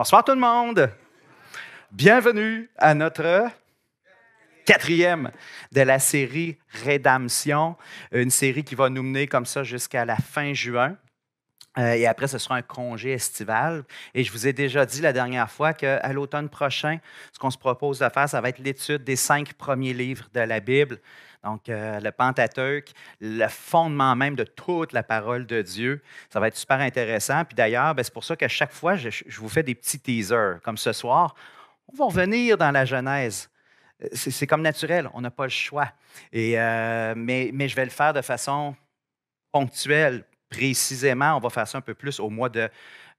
Bonsoir tout le monde. Bienvenue à notre quatrième de la série Rédemption, une série qui va nous mener comme ça jusqu'à la fin juin. Euh, et après, ce sera un congé estival. Et je vous ai déjà dit la dernière fois qu'à l'automne prochain, ce qu'on se propose de faire, ça va être l'étude des cinq premiers livres de la Bible. Donc, euh, le Pentateuque, le fondement même de toute la parole de Dieu. Ça va être super intéressant. Puis d'ailleurs, ben, c'est pour ça qu'à chaque fois, je, vous fais des petits teasers. Comme ce soir, on va revenir dans la Genèse euh, c'est comme naturel, on n'a pas le choix. Et, mais, je vais le faire de façon ponctuelle, précisément, on va faire ça un peu plus au mois de,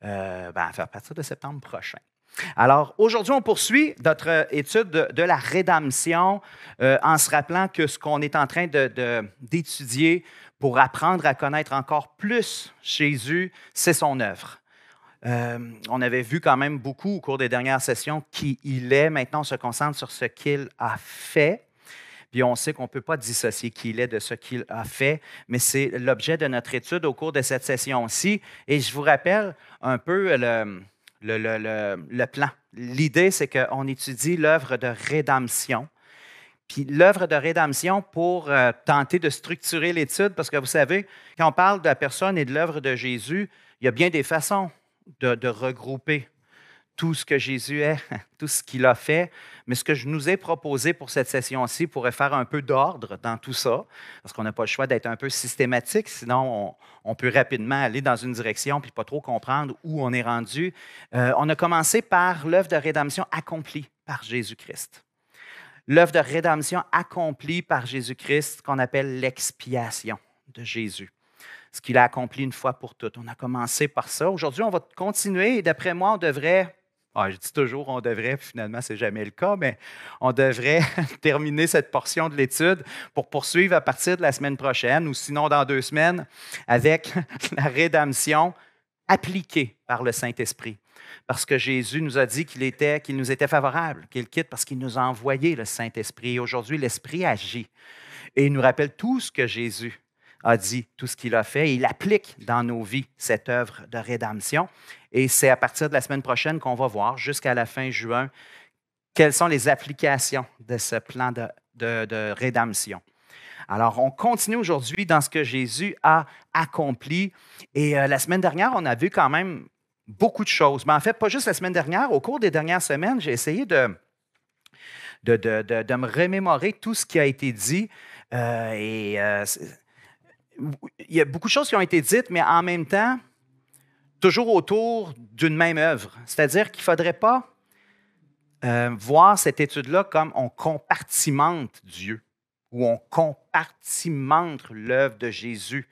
euh, ben, à partir de septembre prochain. Alors, aujourd'hui, on poursuit notre euh, étude de, la rédemption euh, en se rappelant que ce qu'on est en train d'étudier de, d'étudier pour apprendre à connaître encore plus Jésus, c'est son œuvre. on avait vu quand même beaucoup au cours des dernières sessions qui il est. Maintenant, on se concentre sur ce qu'il a fait puis on sait qu'on ne peut pas dissocier qui il est de ce qu'il a fait, mais c'est l'objet de notre étude au cours de cette session-ci. Et je vous rappelle un peu le, plan. L'idée, c'est qu'on étudie l'œuvre de rédemption. Puis l'œuvre de rédemption pour euh, tenter de structurer l'étude, parce que vous savez, quand on parle de la personne et de l'œuvre de Jésus, il y a bien des façons de regrouper tout ce que Jésus est, tout ce qu'il a fait, mais ce que je nous ai proposé pour cette session-ci pourrait faire un peu d'ordre dans tout ça, parce qu'on n'a pas le choix d'être un peu systématique, sinon on, peut rapidement aller dans une direction puis pas trop comprendre où on est rendu. Euh, on a commencé par l'œuvre de rédemption accomplie par Jésus-Christ. L'œuvre de rédemption accomplie par Jésus-Christ qu'on appelle l'expiation de Jésus ce qu'il a accompli une fois pour toutes. On a commencé par ça. Aujourd'hui, on va continuer et d'après moi, on devrait ah, je dis toujours on devrait, finalement, c'est jamais le cas, mais on devrait terminer cette portion de l'étude pour poursuivre à partir de la semaine prochaine ou sinon dans deux semaines avec la rédemption appliquée par le Saint-Esprit. Parce que Jésus nous a dit qu'il était, qu'il nous était favorable, qu'il quitte parce qu'il nous a envoyé le Saint-Esprit. Aujourd'hui, l'Esprit agit et il nous rappelle tout ce que Jésus a dit tout ce qu'il a fait. Il applique dans nos vies cette œuvre de rédemption. Et c'est à partir de la semaine prochaine qu'on va voir, jusqu'à la fin juin, quelles sont les applications de ce plan de, rédemption. Alors, on continue aujourd'hui dans ce que Jésus a accompli. Et euh, la semaine dernière, on a vu quand même beaucoup de choses. Mais en fait, pas juste la semaine dernière, au cours des dernières semaines, j'ai essayé de, de, me remémorer tout ce qui a été dit. Euh, et euh, il y a beaucoup de choses qui ont été dites, mais en même temps, toujours autour d'une même œuvre. C'est-à-dire qu'il ne faudrait pas euh, voir cette étude-là comme on compartimente Dieu ou on compartimente l'œuvre de Jésus.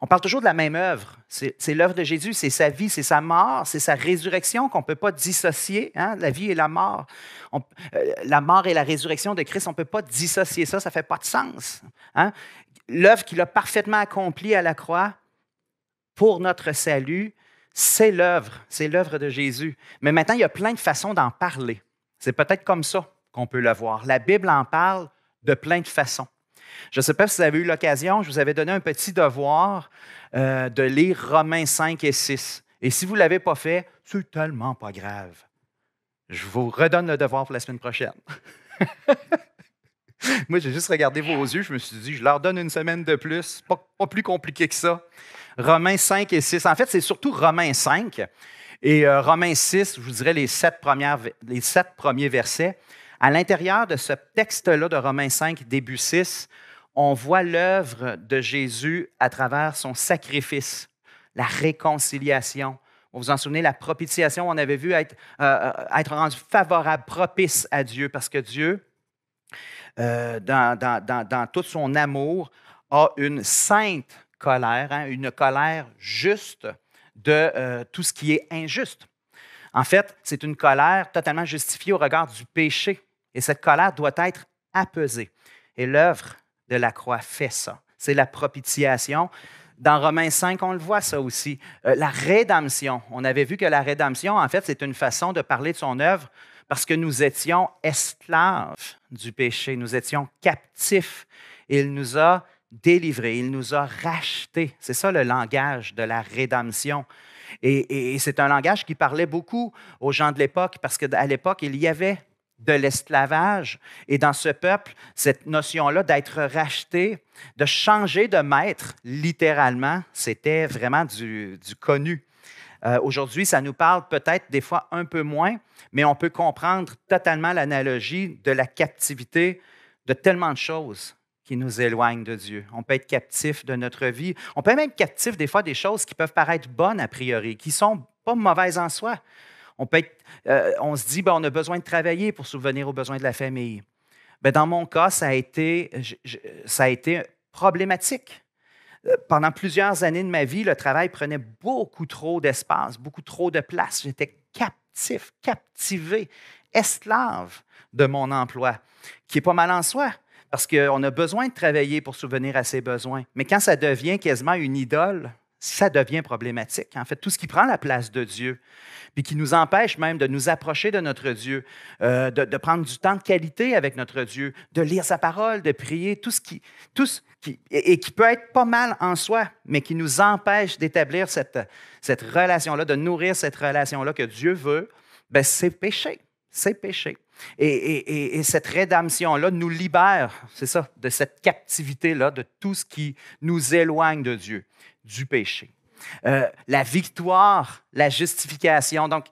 On parle toujours de la même œuvre. C'est l'œuvre de Jésus, c'est sa vie, c'est sa mort, c'est sa résurrection qu'on ne peut pas dissocier. Hein, la vie et la mort. Euh, la mort et la résurrection de Christ, on ne peut pas dissocier ça, ça ne fait pas de sens. Hein l'œuvre qu'il a parfaitement accomplie à la croix pour notre salut, c'est l'œuvre, c'est l'œuvre de Jésus. Mais maintenant, il y a plein de façons d'en parler. C'est peut-être comme ça qu'on peut le voir. La Bible en parle de plein de façons. Je ne sais pas si vous avez eu l'occasion, je vous avais donné un petit devoir euh, de lire Romains 5 et 6. Et si vous ne l'avez pas fait, c'est tellement pas grave. Je vous redonne le devoir pour la semaine prochaine. Moi, j'ai juste regardé vos yeux, je me suis dit, je leur donne une semaine de plus, pas, plus compliqué que ça. Romains 5 et 6. En fait, c'est surtout Romains 5 et euh, Romains 6, je vous dirais les sept, premières, les sept premiers versets. À l'intérieur de ce texte-là de Romains 5, début 6, on voit l'œuvre de Jésus à travers son sacrifice, la réconciliation, vous vous en souvenez, la propitiation, on avait vu être, euh, euh, être rendu favorable, propice à Dieu, parce que Dieu, euh, dans, dans, tout son amour, a une sainte colère, hein, une colère juste de euh, tout ce qui est injuste. En fait, c'est une colère totalement justifiée au regard du péché. Et cette colère doit être apaisée. Et l'œuvre de la croix fait ça. C'est la propitiation, dans Romains 5, on le voit ça aussi. Euh, la rédemption. On avait vu que la rédemption, en fait, c'est une façon de parler de son œuvre parce que nous étions esclaves du péché, nous étions captifs. Il nous a délivrés, il nous a rachetés. C'est ça le langage de la rédemption. et c'est un langage qui parlait beaucoup aux gens de l'époque parce qu'à l'époque, il y avait de l'esclavage. Et dans ce peuple, cette notion-là d'être racheté, de changer de maître, littéralement, c'était vraiment du, connu. Euh, aujourd'hui, ça nous parle peut-être des fois un peu moins, mais on peut comprendre totalement l'analogie de la captivité de tellement de choses qui nous éloignent de Dieu. On peut être captif de notre vie. On peut même être captif des fois des choses qui peuvent paraître bonnes a priori, qui sont pas mauvaises en soi. Euh, on, se dit, ben, on a besoin de travailler pour subvenir aux besoins de la famille. Ben, dans mon cas, ça a été, ça a été problématique. Euh, pendant plusieurs années de ma vie, le travail prenait beaucoup trop d'espace, beaucoup trop de place. J'étais captif, captivé, esclave de mon emploi, qui est pas mal en soi, parce qu'on a besoin de travailler pour subvenir à ses besoins. Mais quand ça devient quasiment une idole, ça devient problématique. En fait, tout ce qui prend la place de Dieu, puis qui nous empêche même de nous approcher de notre Dieu, euh, de, prendre du temps de qualité avec notre Dieu, de lire sa parole, de prier, tout ce qui, tout qui et, qui peut être pas mal en soi, mais qui nous empêche d'établir cette, cette relation-là, de nourrir cette relation-là que Dieu veut, ben, c'est péché. C'est péchés. Et, cette rédemption-là nous libère, c'est ça, de cette captivité-là, de tout ce qui nous éloigne de Dieu, du péché. Euh, la victoire, la justification. Donc,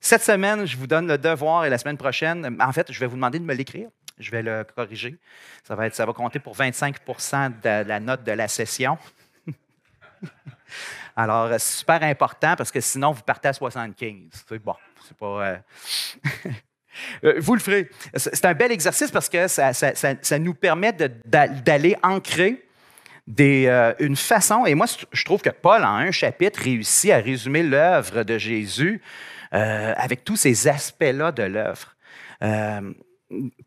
cette semaine, je vous donne le devoir et la semaine prochaine, en fait, je vais vous demander de me l'écrire. Je vais le corriger. Ça va, être, ça va compter pour 25 de la note de la session. Alors, c'est super important parce que sinon, vous partez à 75. C'est bon c'est pas. Euh, euh, vous le ferez. C'est un bel exercice parce que ça, nous permet d'aller ancrer des, euh, une façon. Et moi, je trouve que Paul, en un chapitre, réussit à résumer l'œuvre de Jésus avec tous ces aspects-là de l'œuvre.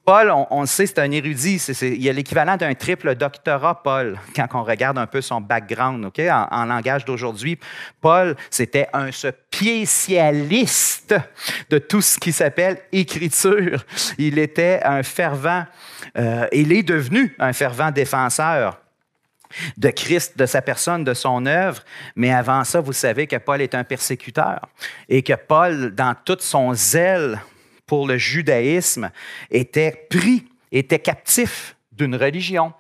Paul, on, le sait, c'est un érudit. il y a l'équivalent d'un triple doctorat, Paul, quand on regarde un peu son background. En, en langage d'aujourd'hui, Paul, c'était un, spécialiste de tout ce qui s'appelle écriture. Il était un fervent, euh, il est devenu un fervent défenseur de Christ, de sa personne, de son œuvre. Mais avant ça, vous savez que Paul est un persécuteur et que Paul, dans toute son zèle pour le judaïsme, était pris, était captif d'une religion.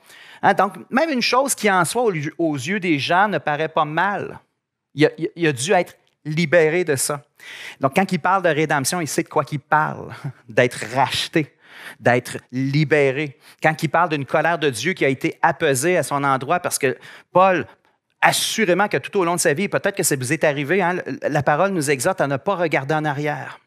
Hein, donc, même une chose qui en soi, aux yeux des gens, ne paraît pas mal. Il a, il a dû être libéré de ça. Donc, quand il parle de rédemption, il sait de quoi il parle, d'être racheté, d'être libéré. Quand il parle d'une colère de Dieu qui a été apaisée à son endroit, parce que Paul, assurément que tout au long de sa vie, peut-être que ça vous est arrivé, hein, la parole nous exhorte à ne pas regarder en arrière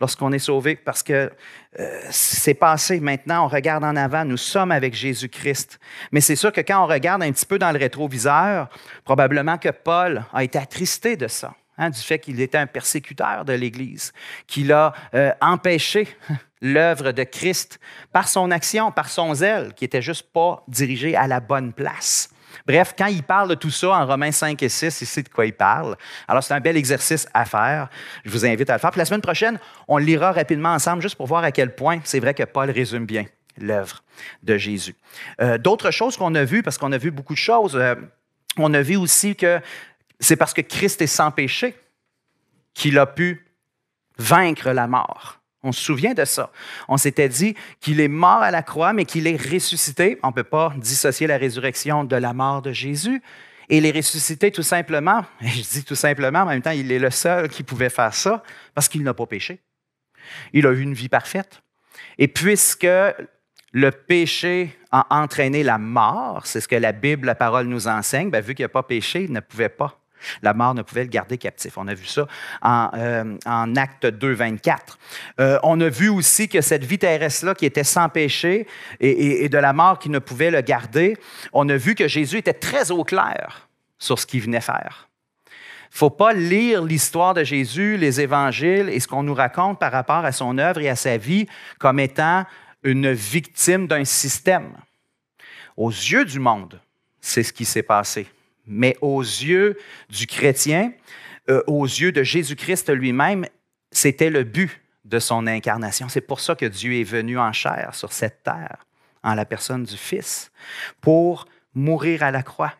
lorsqu'on est sauvé, parce que euh, c'est passé. Maintenant, on regarde en avant. Nous sommes avec Jésus-Christ. Mais c'est sûr que quand on regarde un petit peu dans le rétroviseur, probablement que Paul a été attristé de ça. Hein, du fait qu'il était un persécuteur de l'Église, qu'il a euh, empêché l'œuvre de Christ par son action, par son zèle, qui n'était juste pas dirigé à la bonne place. Bref, quand il parle de tout ça en Romains 5 et 6, il sait de quoi il parle. Alors, c'est un bel exercice à faire. Je vous invite à le faire. Puis la semaine prochaine, on lira rapidement ensemble juste pour voir à quel point c'est vrai que Paul résume bien l'œuvre de Jésus. Euh, d'autres choses qu'on a vues, parce qu'on a vu beaucoup de choses, euh, on a vu aussi que c'est parce que Christ est sans péché qu'il a pu vaincre la mort. On se souvient de ça. On s'était dit qu'il est mort à la croix, mais qu'il est ressuscité. On ne peut pas dissocier la résurrection de la mort de Jésus. Et il est ressuscité tout simplement. Et je dis tout simplement, en même temps, il est le seul qui pouvait faire ça parce qu'il n'a pas péché. Il a eu une vie parfaite. Et puisque le péché a entraîné la mort, c'est ce que la Bible, la parole nous enseigne, ben, vu qu'il n'a pas péché, il ne pouvait pas la mort ne pouvait le garder captif. On a vu ça en, euh, Acte 2, 24. Euh, on a vu aussi que cette vie terrestre-là qui était sans péché et, de la mort qui ne pouvait le garder, on a vu que Jésus était très au clair sur ce qu'il venait faire faut pas lire l'histoire de Jésus, les évangiles et ce qu'on nous raconte par rapport à son œuvre et à sa vie comme étant une victime d'un système. Aux yeux du monde, c'est ce qui s'est passé. Mais aux yeux du chrétien, euh, aux yeux de Jésus-Christ lui-même, c'était le but de son incarnation. C'est pour ça que Dieu est venu en chair sur cette terre, en la personne du Fils, pour mourir à la croix.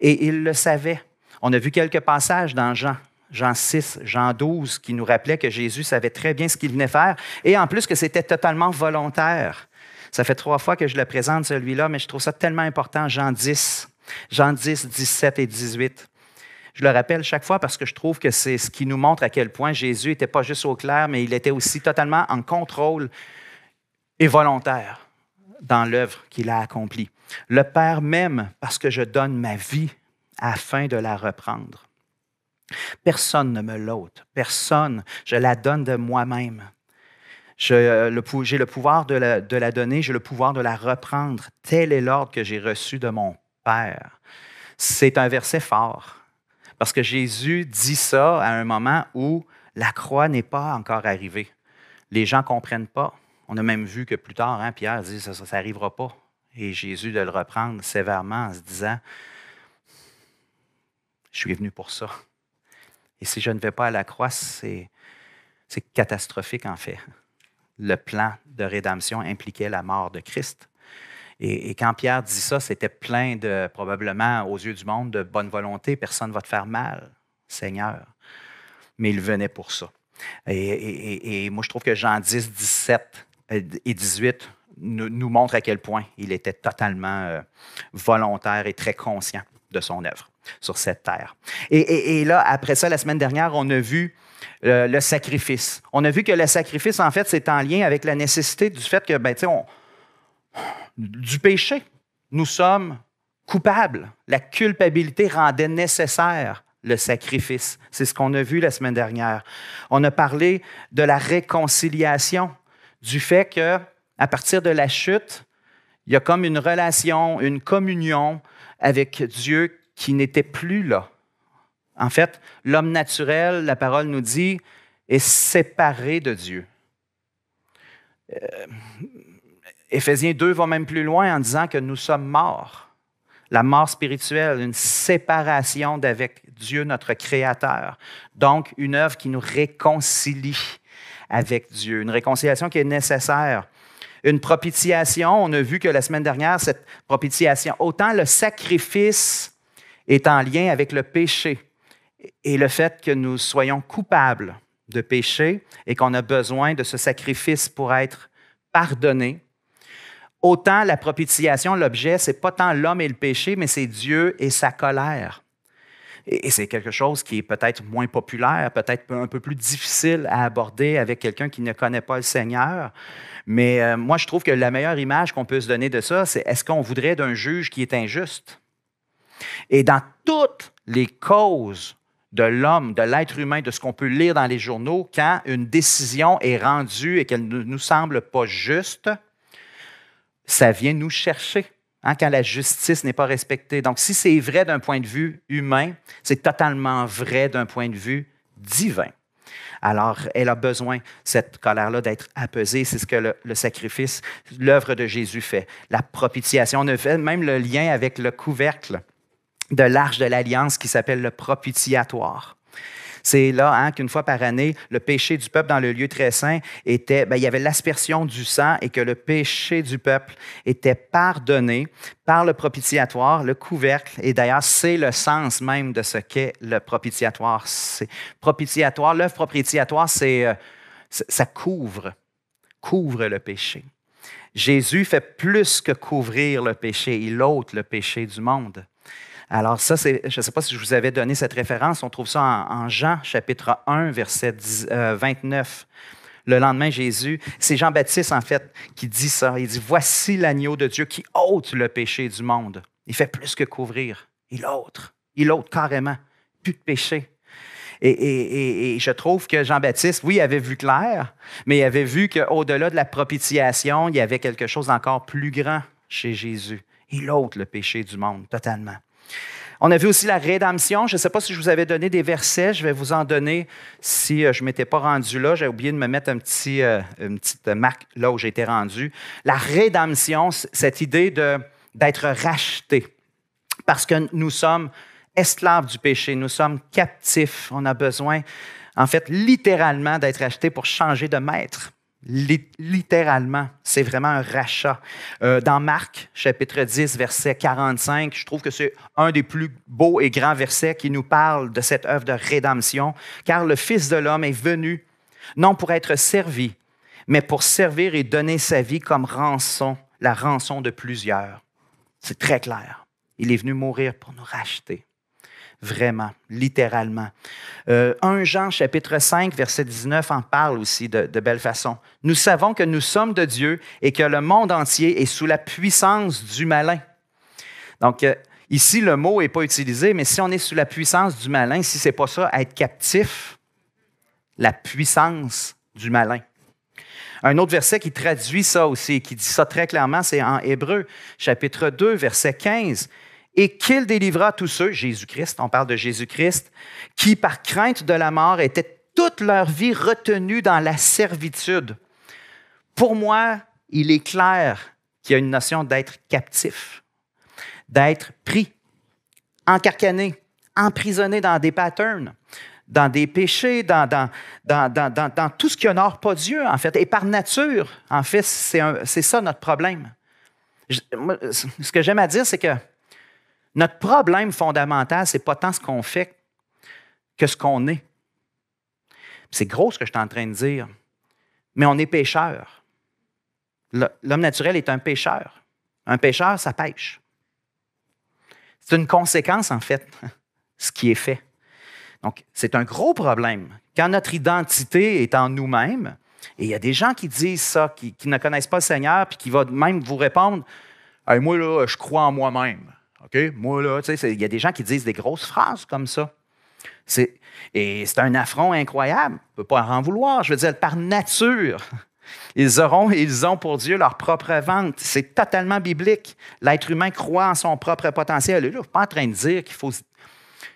Et il le savait. On a vu quelques passages dans Jean, Jean 6, Jean 12, qui nous rappelaient que Jésus savait très bien ce qu'il venait faire, et en plus que c'était totalement volontaire. Ça fait trois fois que je le présente, celui-là, mais je trouve ça tellement important, Jean 10. Jean 10, 17 et 18. Je le rappelle chaque fois parce que je trouve que c'est ce qui nous montre à quel point Jésus n'était pas juste au clair, mais il était aussi totalement en contrôle et volontaire dans l'œuvre qu'il a accomplie. Le Père m'aime parce que je donne ma vie afin de la reprendre. Personne ne me l'ôte, personne, je la donne de moi-même. Euh, j'ai le, pouvoir de la, de la donner, j'ai le pouvoir de la reprendre. Tel est l'ordre que j'ai reçu de mon c'est un verset fort, parce que Jésus dit ça à un moment où la croix n'est pas encore arrivée. Les gens ne comprennent pas. On a même vu que plus tard, hein, Pierre dit, ça n'arrivera pas. Et Jésus de le reprendre sévèrement en se disant, je suis venu pour ça. Et si je ne vais pas à la croix, c'est catastrophique en fait. Le plan de rédemption impliquait la mort de Christ. Et, quand Pierre dit ça, c'était plein de, probablement, aux yeux du monde, de bonne volonté. Personne ne va te faire mal, Seigneur. Mais il venait pour ça. Et, moi, je trouve que Jean 10, 17 euh, et 18 nous, montre montrent à quel point il était totalement euh, volontaire et très conscient de son œuvre sur cette terre. Et, là, après ça, la semaine dernière, on a vu euh, le sacrifice. On a vu que le sacrifice, en fait, c'est en lien avec la nécessité du fait que, ben, on, du péché. Nous sommes coupables. La culpabilité rendait nécessaire le sacrifice. C'est ce qu'on a vu la semaine dernière. On a parlé de la réconciliation, du fait que à partir de la chute, il y a comme une relation, une communion avec Dieu qui n'était plus là. En fait, l'homme naturel, la parole nous dit, est séparé de Dieu. Euh, Éphésiens 2 va même plus loin en disant que nous sommes morts. La mort spirituelle, une séparation d'avec Dieu, notre Créateur. Donc, une œuvre qui nous réconcilie avec Dieu, une réconciliation qui est nécessaire. Une propitiation, on a vu que la semaine dernière, cette propitiation, autant le sacrifice est en lien avec le péché et le fait que nous soyons coupables de péché et qu'on a besoin de ce sacrifice pour être pardonnés, Autant la propitiation, l'objet, c'est pas tant l'homme et le péché, mais c'est Dieu et sa colère. Et c'est quelque chose qui est peut-être moins populaire, peut-être un peu plus difficile à aborder avec quelqu'un qui ne connaît pas le Seigneur. Mais euh, moi, je trouve que la meilleure image qu'on peut se donner de ça, c'est est-ce qu'on voudrait d'un juge qui est injuste? Et dans toutes les causes de l'homme, de l'être humain, de ce qu'on peut lire dans les journaux, quand une décision est rendue et qu'elle ne nous semble pas juste, ça vient nous chercher hein, quand la justice n'est pas respectée. Donc, si c'est vrai d'un point de vue humain, c'est totalement vrai d'un point de vue divin. Alors, elle a besoin, cette colère-là, d'être apaisée. C'est ce que le, le sacrifice, l'œuvre de Jésus fait. La propitiation. On a fait même le lien avec le couvercle de l'Arche de l'Alliance qui s'appelle le propitiatoire. C'est là hein, qu'une fois par année, le péché du peuple dans le lieu très saint était, ben, il y avait l'aspersion du sang et que le péché du peuple était pardonné par le propitiatoire, le couvercle. Et d'ailleurs, c'est le sens même de ce qu'est le propitiatoire. C'est propitiatoire, l'œuvre propitiatoire, c'est, euh, ça couvre, couvre le péché. Jésus fait plus que couvrir le péché, il ôte le péché du monde. Alors ça, je ne sais pas si je vous avais donné cette référence, on trouve ça en, Jean chapitre 1, verset 29. Euh, le lendemain, Jésus, c'est Jean-Baptiste en fait qui dit ça. Il dit, voici l'agneau de Dieu qui ôte le péché du monde. Il fait plus que couvrir. Il ôte. Il ôte carrément. Plus de péché. Et, je trouve que Jean-Baptiste, oui, il avait vu clair, mais il avait vu qu'au-delà de la propitiation, il y avait quelque chose d'encore plus grand chez Jésus. Il ôte le péché du monde totalement. On a vu aussi la rédemption. Je ne sais pas si je vous avais donné des versets. Je vais vous en donner si euh, je ne m'étais pas rendu là. J'ai oublié de me mettre euh, une petite marque là où j'étais rendu. La rédemption, cette idée d'être racheté. Parce que nous sommes esclaves du péché. Nous sommes captifs. On a besoin, en fait, littéralement d'être racheté pour changer de maître littéralement. C'est vraiment un rachat. Euh, dans Marc, chapitre 10, verset 45, je trouve que c'est un des plus beaux et grands versets qui nous parle de cette œuvre de rédemption, car le Fils de l'homme est venu, non pour être servi, mais pour servir et donner sa vie comme rançon, la rançon de plusieurs. C'est très clair. Il est venu mourir pour nous racheter vraiment, littéralement. 1 euh, Jean chapitre 5, verset 19 en parle aussi de, belle façon. Nous savons que nous sommes de Dieu et que le monde entier est sous la puissance du malin. Donc, euh, ici, le mot n'est pas utilisé, mais si on est sous la puissance du malin, si ce n'est pas ça, être captif, la puissance du malin. Un autre verset qui traduit ça aussi, qui dit ça très clairement, c'est en Hébreu, chapitre 2, verset 15 et qu'il délivra tous ceux, Jésus-Christ, on parle de Jésus-Christ, qui par crainte de la mort étaient toute leur vie retenus dans la servitude. Pour moi, il est clair qu'il y a une notion d'être captif, d'être pris, encarcané, emprisonné dans des patterns, dans des péchés, dans, tout ce qui honore pas Dieu, en fait. Et par nature, en fait, c'est ça notre problème. ce que j'aime à dire, c'est que notre problème fondamental, c'est pas tant ce qu'on fait que ce qu'on est. C'est gros ce que je suis en train de dire, mais on est pécheur. L'homme naturel est un pécheur. Un pécheur, ça pêche. C'est une conséquence, en fait, ce qui est fait. Donc, c'est un gros problème. Quand notre identité est en nous-mêmes, et il y a des gens qui disent ça, qui, ne connaissent pas le Seigneur, puis qui vont même vous répondre Moi, là, je crois en moi-même. OK? Moi, là, tu sais, il y a des gens qui disent des grosses phrases comme ça. Et c'est un affront incroyable. On ne peut pas en vouloir. Je veux dire, par nature, ils auront, ils ont pour Dieu leur propre vente. C'est totalement biblique. L'être humain croit en son propre potentiel. je ne suis pas en train de dire qu'il faut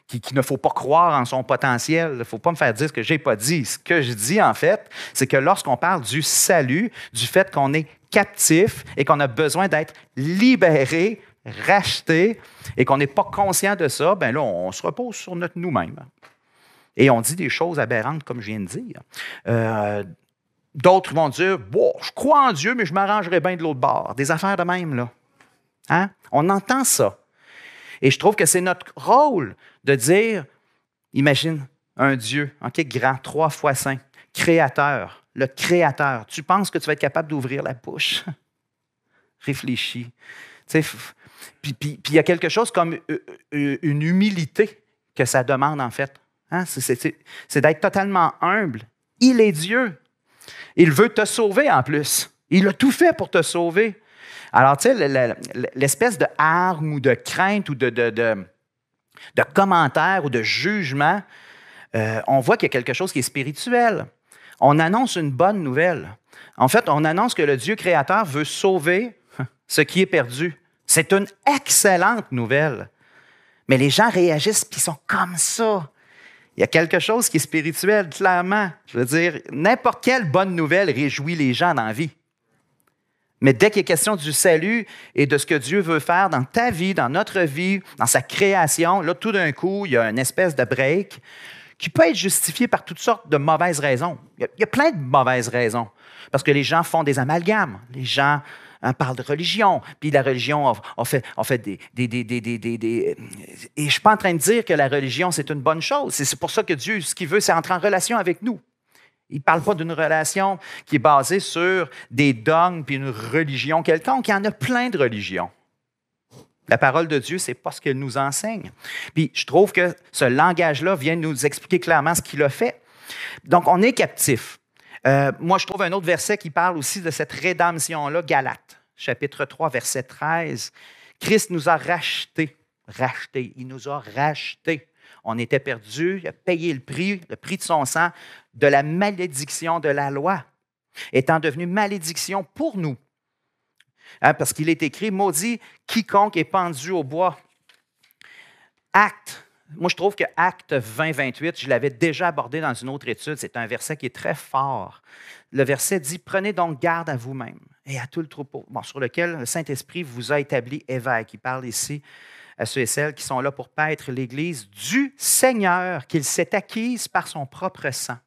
qu'il ne faut pas croire en son potentiel. Il ne faut pas me faire dire ce que je n'ai pas dit. Ce que je dis, en fait, c'est que lorsqu'on parle du salut, du fait qu'on est captif et qu'on a besoin d'être libéré racheté et qu'on n'est pas conscient de ça, ben là, on se repose sur notre nous-mêmes. Et on dit des choses aberrantes, comme je viens de dire. Euh, d'autres vont dire bon, Je crois en Dieu, mais je m'arrangerai bien de l'autre bord. Des affaires de même, là. Hein? On entend ça. Et je trouve que c'est notre rôle de dire Imagine un Dieu, quelque grand, trois fois saint, créateur, le créateur. Tu penses que tu vas être capable d'ouvrir la bouche? Réfléchis. sais, puis, il y a quelque chose comme euh, euh, une humilité que ça demande, en fait. Hein? C'est d'être totalement humble. Il est Dieu. Il veut te sauver en plus. Il a tout fait pour te sauver. Alors, tu sais, l'espèce de ou de crainte ou de, de, commentaire ou de jugement, euh, on voit qu'il y a quelque chose qui est spirituel. On annonce une bonne nouvelle. En fait, on annonce que le Dieu créateur veut sauver ce qui est perdu. C'est une excellente nouvelle. Mais les gens réagissent puis sont comme ça. Il y a quelque chose qui est spirituel, clairement. Je veux dire, n'importe quelle bonne nouvelle réjouit les gens dans la vie. Mais dès qu'il est question du salut et de ce que Dieu veut faire dans ta vie, dans notre vie, dans sa création, là, tout d'un coup, il y a une espèce de break qui peut être justifié par toutes sortes de mauvaises raisons. Il il y a plein de mauvaises raisons. Parce que les gens font des amalgames. Les gens on hein, parle de religion, puis la religion a, fait, fait des, des, des, des, Et je ne suis pas en train de dire que la religion, c'est une bonne chose. C'est pour ça que Dieu, ce qu'il veut, c'est entrer en relation avec nous. Il ne parle pas d'une relation qui est basée sur des dogmes puis une religion quelconque. Il y en a plein de religions. La parole de Dieu, c'est pas ce qu'elle nous enseigne. Puis je trouve que ce langage-là vient nous expliquer clairement ce qu'il a fait. Donc on est captif. Euh, moi, je trouve un autre verset qui parle aussi de cette rédemption-là, Galate, chapitre 3, verset 13. Christ nous a rachetés, rachetés, il nous a rachetés. On était perdus, il a payé le prix, le prix de son sang, de la malédiction de la loi, étant devenu malédiction pour nous. Hein, parce qu'il est écrit, maudit quiconque est pendu au bois. Acte moi, je trouve que Acte 20, 28, je l'avais déjà abordé dans une autre étude, c'est un verset qui est très fort. Le verset dit Prenez donc garde à vous-même et à tout le troupeau, sur lequel le Saint-Esprit vous a établi évêque. Il parle ici à ceux et celles qui sont là pour paître l'Église du Seigneur qu'il s'est acquise par son propre sang.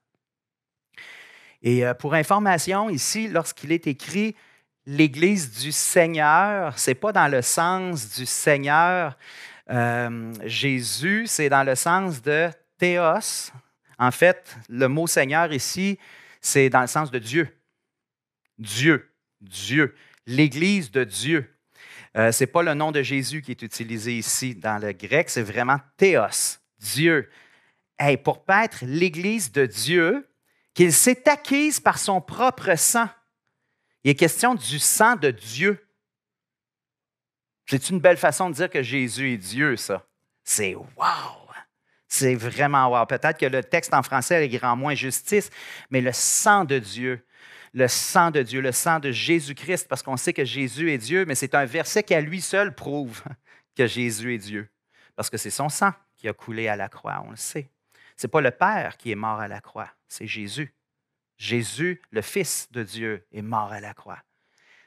Et euh, pour information, ici, lorsqu'il est écrit l'Église du Seigneur, ce n'est pas dans le sens du Seigneur euh, Jésus, c'est dans le sens de théos. En fait, le mot Seigneur ici, c'est dans le sens de Dieu. Dieu, Dieu, l'Église de Dieu. Euh, ce n'est pas le nom de Jésus qui est utilisé ici dans le grec, c'est vraiment théos, Dieu. Et pour paître l'Église de Dieu, qu'il s'est acquise par son propre sang. Il est question du sang de Dieu. C'est une belle façon de dire que Jésus est Dieu, ça. C'est wow! C'est vraiment wow. Peut-être que le texte en français il rend moins justice, mais le sang de Dieu, le sang de Dieu, le sang de Jésus-Christ, parce qu'on sait que Jésus est Dieu, mais c'est un verset qui à lui seul prouve que Jésus est Dieu, parce que c'est son sang qui a coulé à la croix, on le sait. Ce n'est pas le Père qui est mort à la croix, c'est Jésus. Jésus, le Fils de Dieu, est mort à la croix.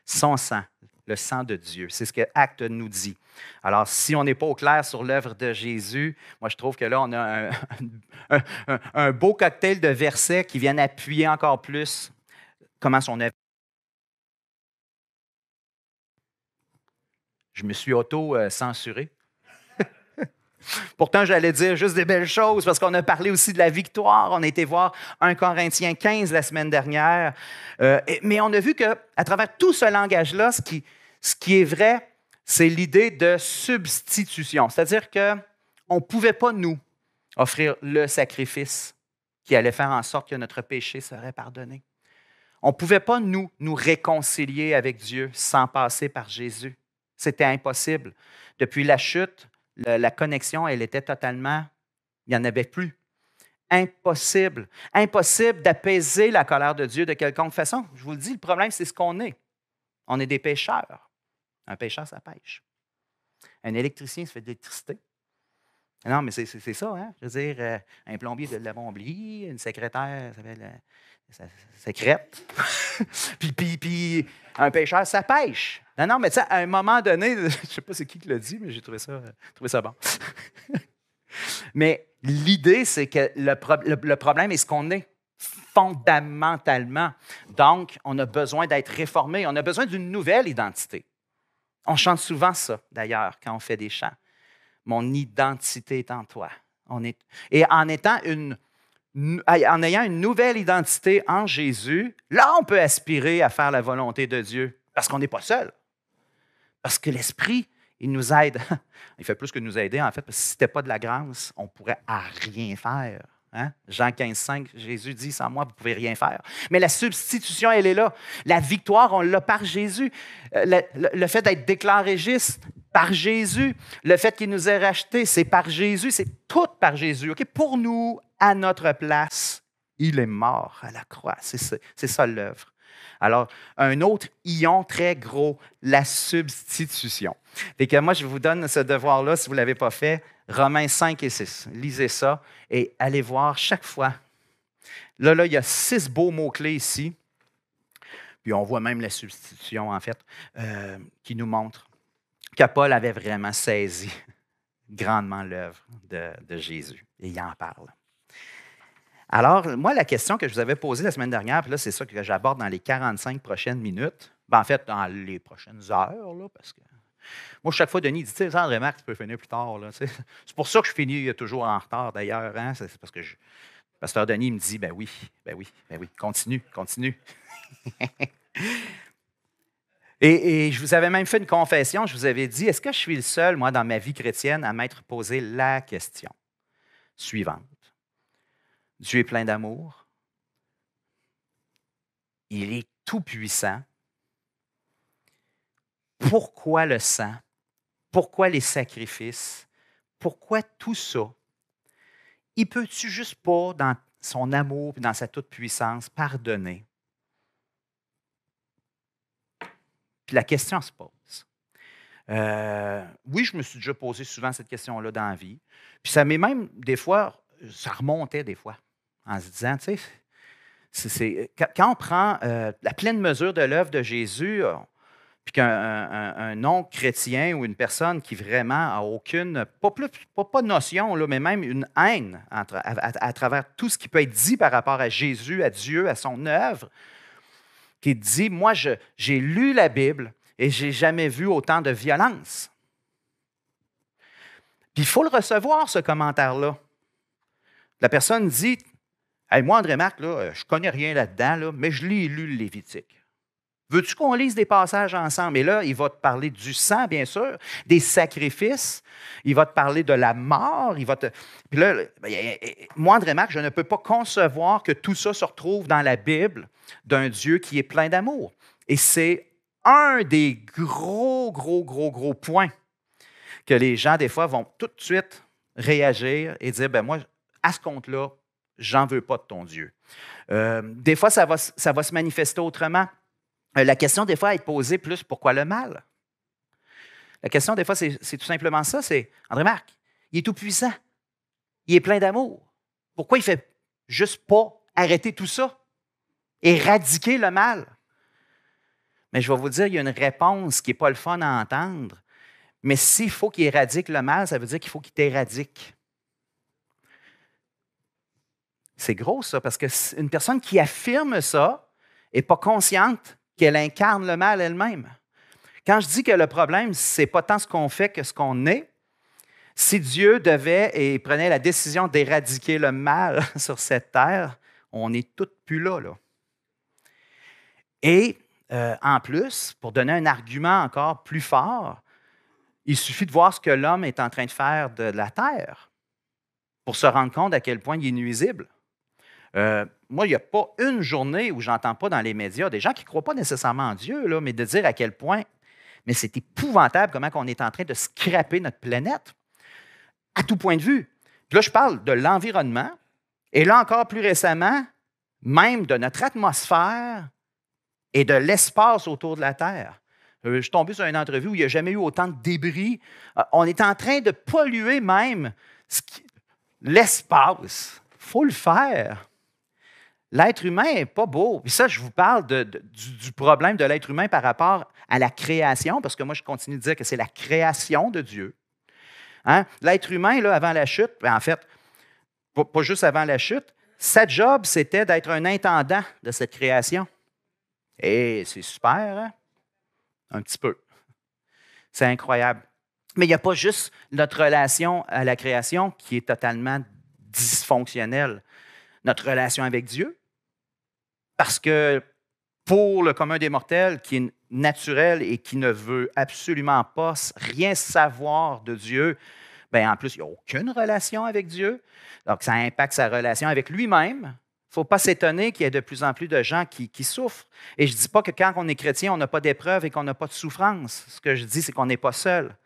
Son sang le sang de Dieu. C'est ce que Acte nous dit. Alors, si on n'est pas au clair sur l'œuvre de Jésus, moi, je trouve que là, on a un, beau cocktail de versets qui viennent appuyer encore plus comment son œuvre. Je me suis auto-censuré. Pourtant, j'allais dire juste des belles choses parce qu'on a parlé aussi de la victoire. On a été voir 1 Corinthiens 15 la semaine dernière. Euh, mais on a vu qu'à travers tout ce langage-là, ce qui, ce qui est vrai, c'est l'idée de substitution, c'est-à-dire qu'on ne pouvait pas nous offrir le sacrifice qui allait faire en sorte que notre péché serait pardonné. On ne pouvait pas nous, nous réconcilier avec Dieu sans passer par Jésus. C'était impossible. Depuis la chute, la, connexion, elle était totalement, il n'y en avait plus. Impossible. Impossible d'apaiser la colère de Dieu de quelconque façon. Je vous le dis, le problème, c'est ce qu'on est. On est des pécheurs. Un pêcheur, ça pêche. Un électricien se fait de l'électricité. Non, mais c'est ça, hein? Je veux dire, euh, un plombier de la une secrétaire, ça fait euh, puis, puis, puis, un pêcheur, ça pêche. Non, non, mais tu sais, à un moment donné, je ne sais pas c'est qui qui l'a dit, mais j'ai trouvé ça, euh, ça bon. mais l'idée, c'est que le problème est ce qu'on est fondamentalement. Donc, on a besoin d'être réformé, on a besoin d'une nouvelle identité. On chante souvent ça, d'ailleurs, quand on fait des chants. Mon identité est en toi. On est, et en, étant une, en ayant une nouvelle identité en Jésus, là, on peut aspirer à faire la volonté de Dieu, parce qu'on n'est pas seul. Parce que l'Esprit, il nous aide. Il fait plus que nous aider, en fait, parce que si ce n'était pas de la grâce, on pourrait à rien faire. Hein? Jean 15, 5, Jésus dit, sans moi, vous ne pouvez rien faire. Mais la substitution, elle est là. La victoire, on l'a par Jésus. Euh, le, fait d'être déclaré juste, par Jésus. Le fait qu'il nous ait racheté, c'est par Jésus, c'est tout par Jésus. Pour nous, à notre place, il est mort à la croix. C'est ça, ça l'œuvre. Alors, un autre ion très gros, la substitution. et que moi, je vous donne ce devoir-là si vous ne l'avez pas fait. Romains 5 et 6. Lisez ça et allez voir chaque fois. Là, là, il y a six beaux mots-clés ici. Puis on voit même la substitution, en fait, euh, qui nous montre que Paul avait vraiment saisi grandement l'œuvre de, de Jésus. Et il en parle. Alors, moi, la question que je vous avais posée la semaine dernière, puis là, c'est ça que j'aborde dans les 45 prochaines minutes. Ben, en fait, dans les prochaines heures, là, parce que. Moi, chaque fois, Denis dit, tu sais, André Marc, tu peux finir plus tard. C'est pour ça que je finis euh, toujours en retard, d'ailleurs. Hein. C'est parce que le pasteur Denis me dit, ben oui, ben oui, ben oui, continue, continue. et, je vous avais même fait une confession, je vous avais dit, est-ce que je suis le seul, moi, dans ma vie chrétienne, à m'être posé la question suivante? Dieu est plein d'amour. Il est tout-puissant. Pourquoi le sang? Pourquoi les sacrifices? Pourquoi tout ça? Il peut-tu juste pas, dans son amour et dans sa toute-puissance, pardonner? Puis la question se pose. Euh, oui, je me suis déjà posé souvent cette question-là dans la vie. Puis ça m'est même, des fois, ça remontait des fois en se disant, tu sais, quand on prend euh, la pleine mesure de l'œuvre de Jésus, euh, puis qu'un non-chrétien ou une personne qui vraiment a aucune, pas, plus, pas, notion, là, mais même une haine à, travers tout ce qui peut être dit par rapport à Jésus, à Dieu, à son œuvre, qui dit, moi, j'ai lu la Bible et j'ai jamais vu autant de violence. Puis il faut le recevoir, ce commentaire-là. La personne dit, moi, André-Marc, euh, je ne connais rien là-dedans, mais je l'ai lu le Lévitique. Veux-tu qu'on lise des passages ensemble? Et là, il va te parler du sang, bien sûr, des sacrifices, il va te parler de la mort, il va te... Puis là, moi, André-Marc, je ne peux pas concevoir que tout ça se retrouve dans la Bible d'un Dieu qui est plein d'amour. Et c'est un des gros, gros, gros, gros points que les gens, des fois, vont tout de suite réagir et dire, ben moi, à ce compte-là, J'en veux pas de ton Dieu. Euh, des fois, ça va, ça va se manifester autrement. Euh, la question, des fois, est posée plus pourquoi le mal? La question, des fois, c'est tout simplement ça c'est André-Marc, il est tout-puissant. Il est plein d'amour. Pourquoi il fait juste pas arrêter tout ça? Éradiquer le mal? Mais je vais vous dire, il y a une réponse qui n'est pas le fun à entendre. Mais s'il faut qu'il éradique le mal, ça veut dire qu'il faut qu'il t'éradique. C'est gros, ça, parce qu'une personne qui affirme ça n'est pas consciente qu'elle incarne le mal elle-même. Quand je dis que le problème, c'est pas tant ce qu'on fait que ce qu'on est, si Dieu devait et prenait la décision d'éradiquer le mal sur cette terre, on n'est toutes plus là. Et euh, en plus, pour donner un argument encore plus fort, il suffit de voir ce que l'homme est en train de faire de la terre pour se rendre compte à quel point il est nuisible. Euh, moi, il n'y a pas une journée où j'entends pas dans les médias des gens qui ne croient pas nécessairement en Dieu, là, mais de dire à quel point, mais c'est épouvantable comment on est en train de scraper notre planète à tout point de vue. là, je parle de l'environnement et là encore plus récemment, même de notre atmosphère et de l'espace autour de la Terre. Euh, je suis tombé sur une entrevue où il n'y a jamais eu autant de débris. Euh, on est en train de polluer même l'espace. Il faut le faire. L'être humain n'est pas beau. Et ça, je vous parle du, problème de l'être humain par rapport à la création, parce que moi, je continue de dire que c'est la création de Dieu. Hein? L'être humain, là, avant la chute, ben, en fait, pas, juste avant la chute, sa job, c'était d'être un intendant de cette création. Et c'est super, hein? Un petit peu. C'est incroyable. Mais il n'y a pas juste notre relation à la création qui est totalement dysfonctionnelle notre relation avec Dieu, parce que pour le commun des mortels, qui est naturel et qui ne veut absolument pas rien savoir de Dieu, bien, en plus, il n'y a aucune relation avec Dieu. Donc, ça impacte sa relation avec lui-même. Il ne faut pas s'étonner qu'il y ait de plus en plus de gens qui, qui souffrent. Et je ne dis pas que quand on est chrétien, on n'a pas d'épreuves et qu'on n'a pas de souffrance. Ce que je dis, c'est qu'on n'est pas seul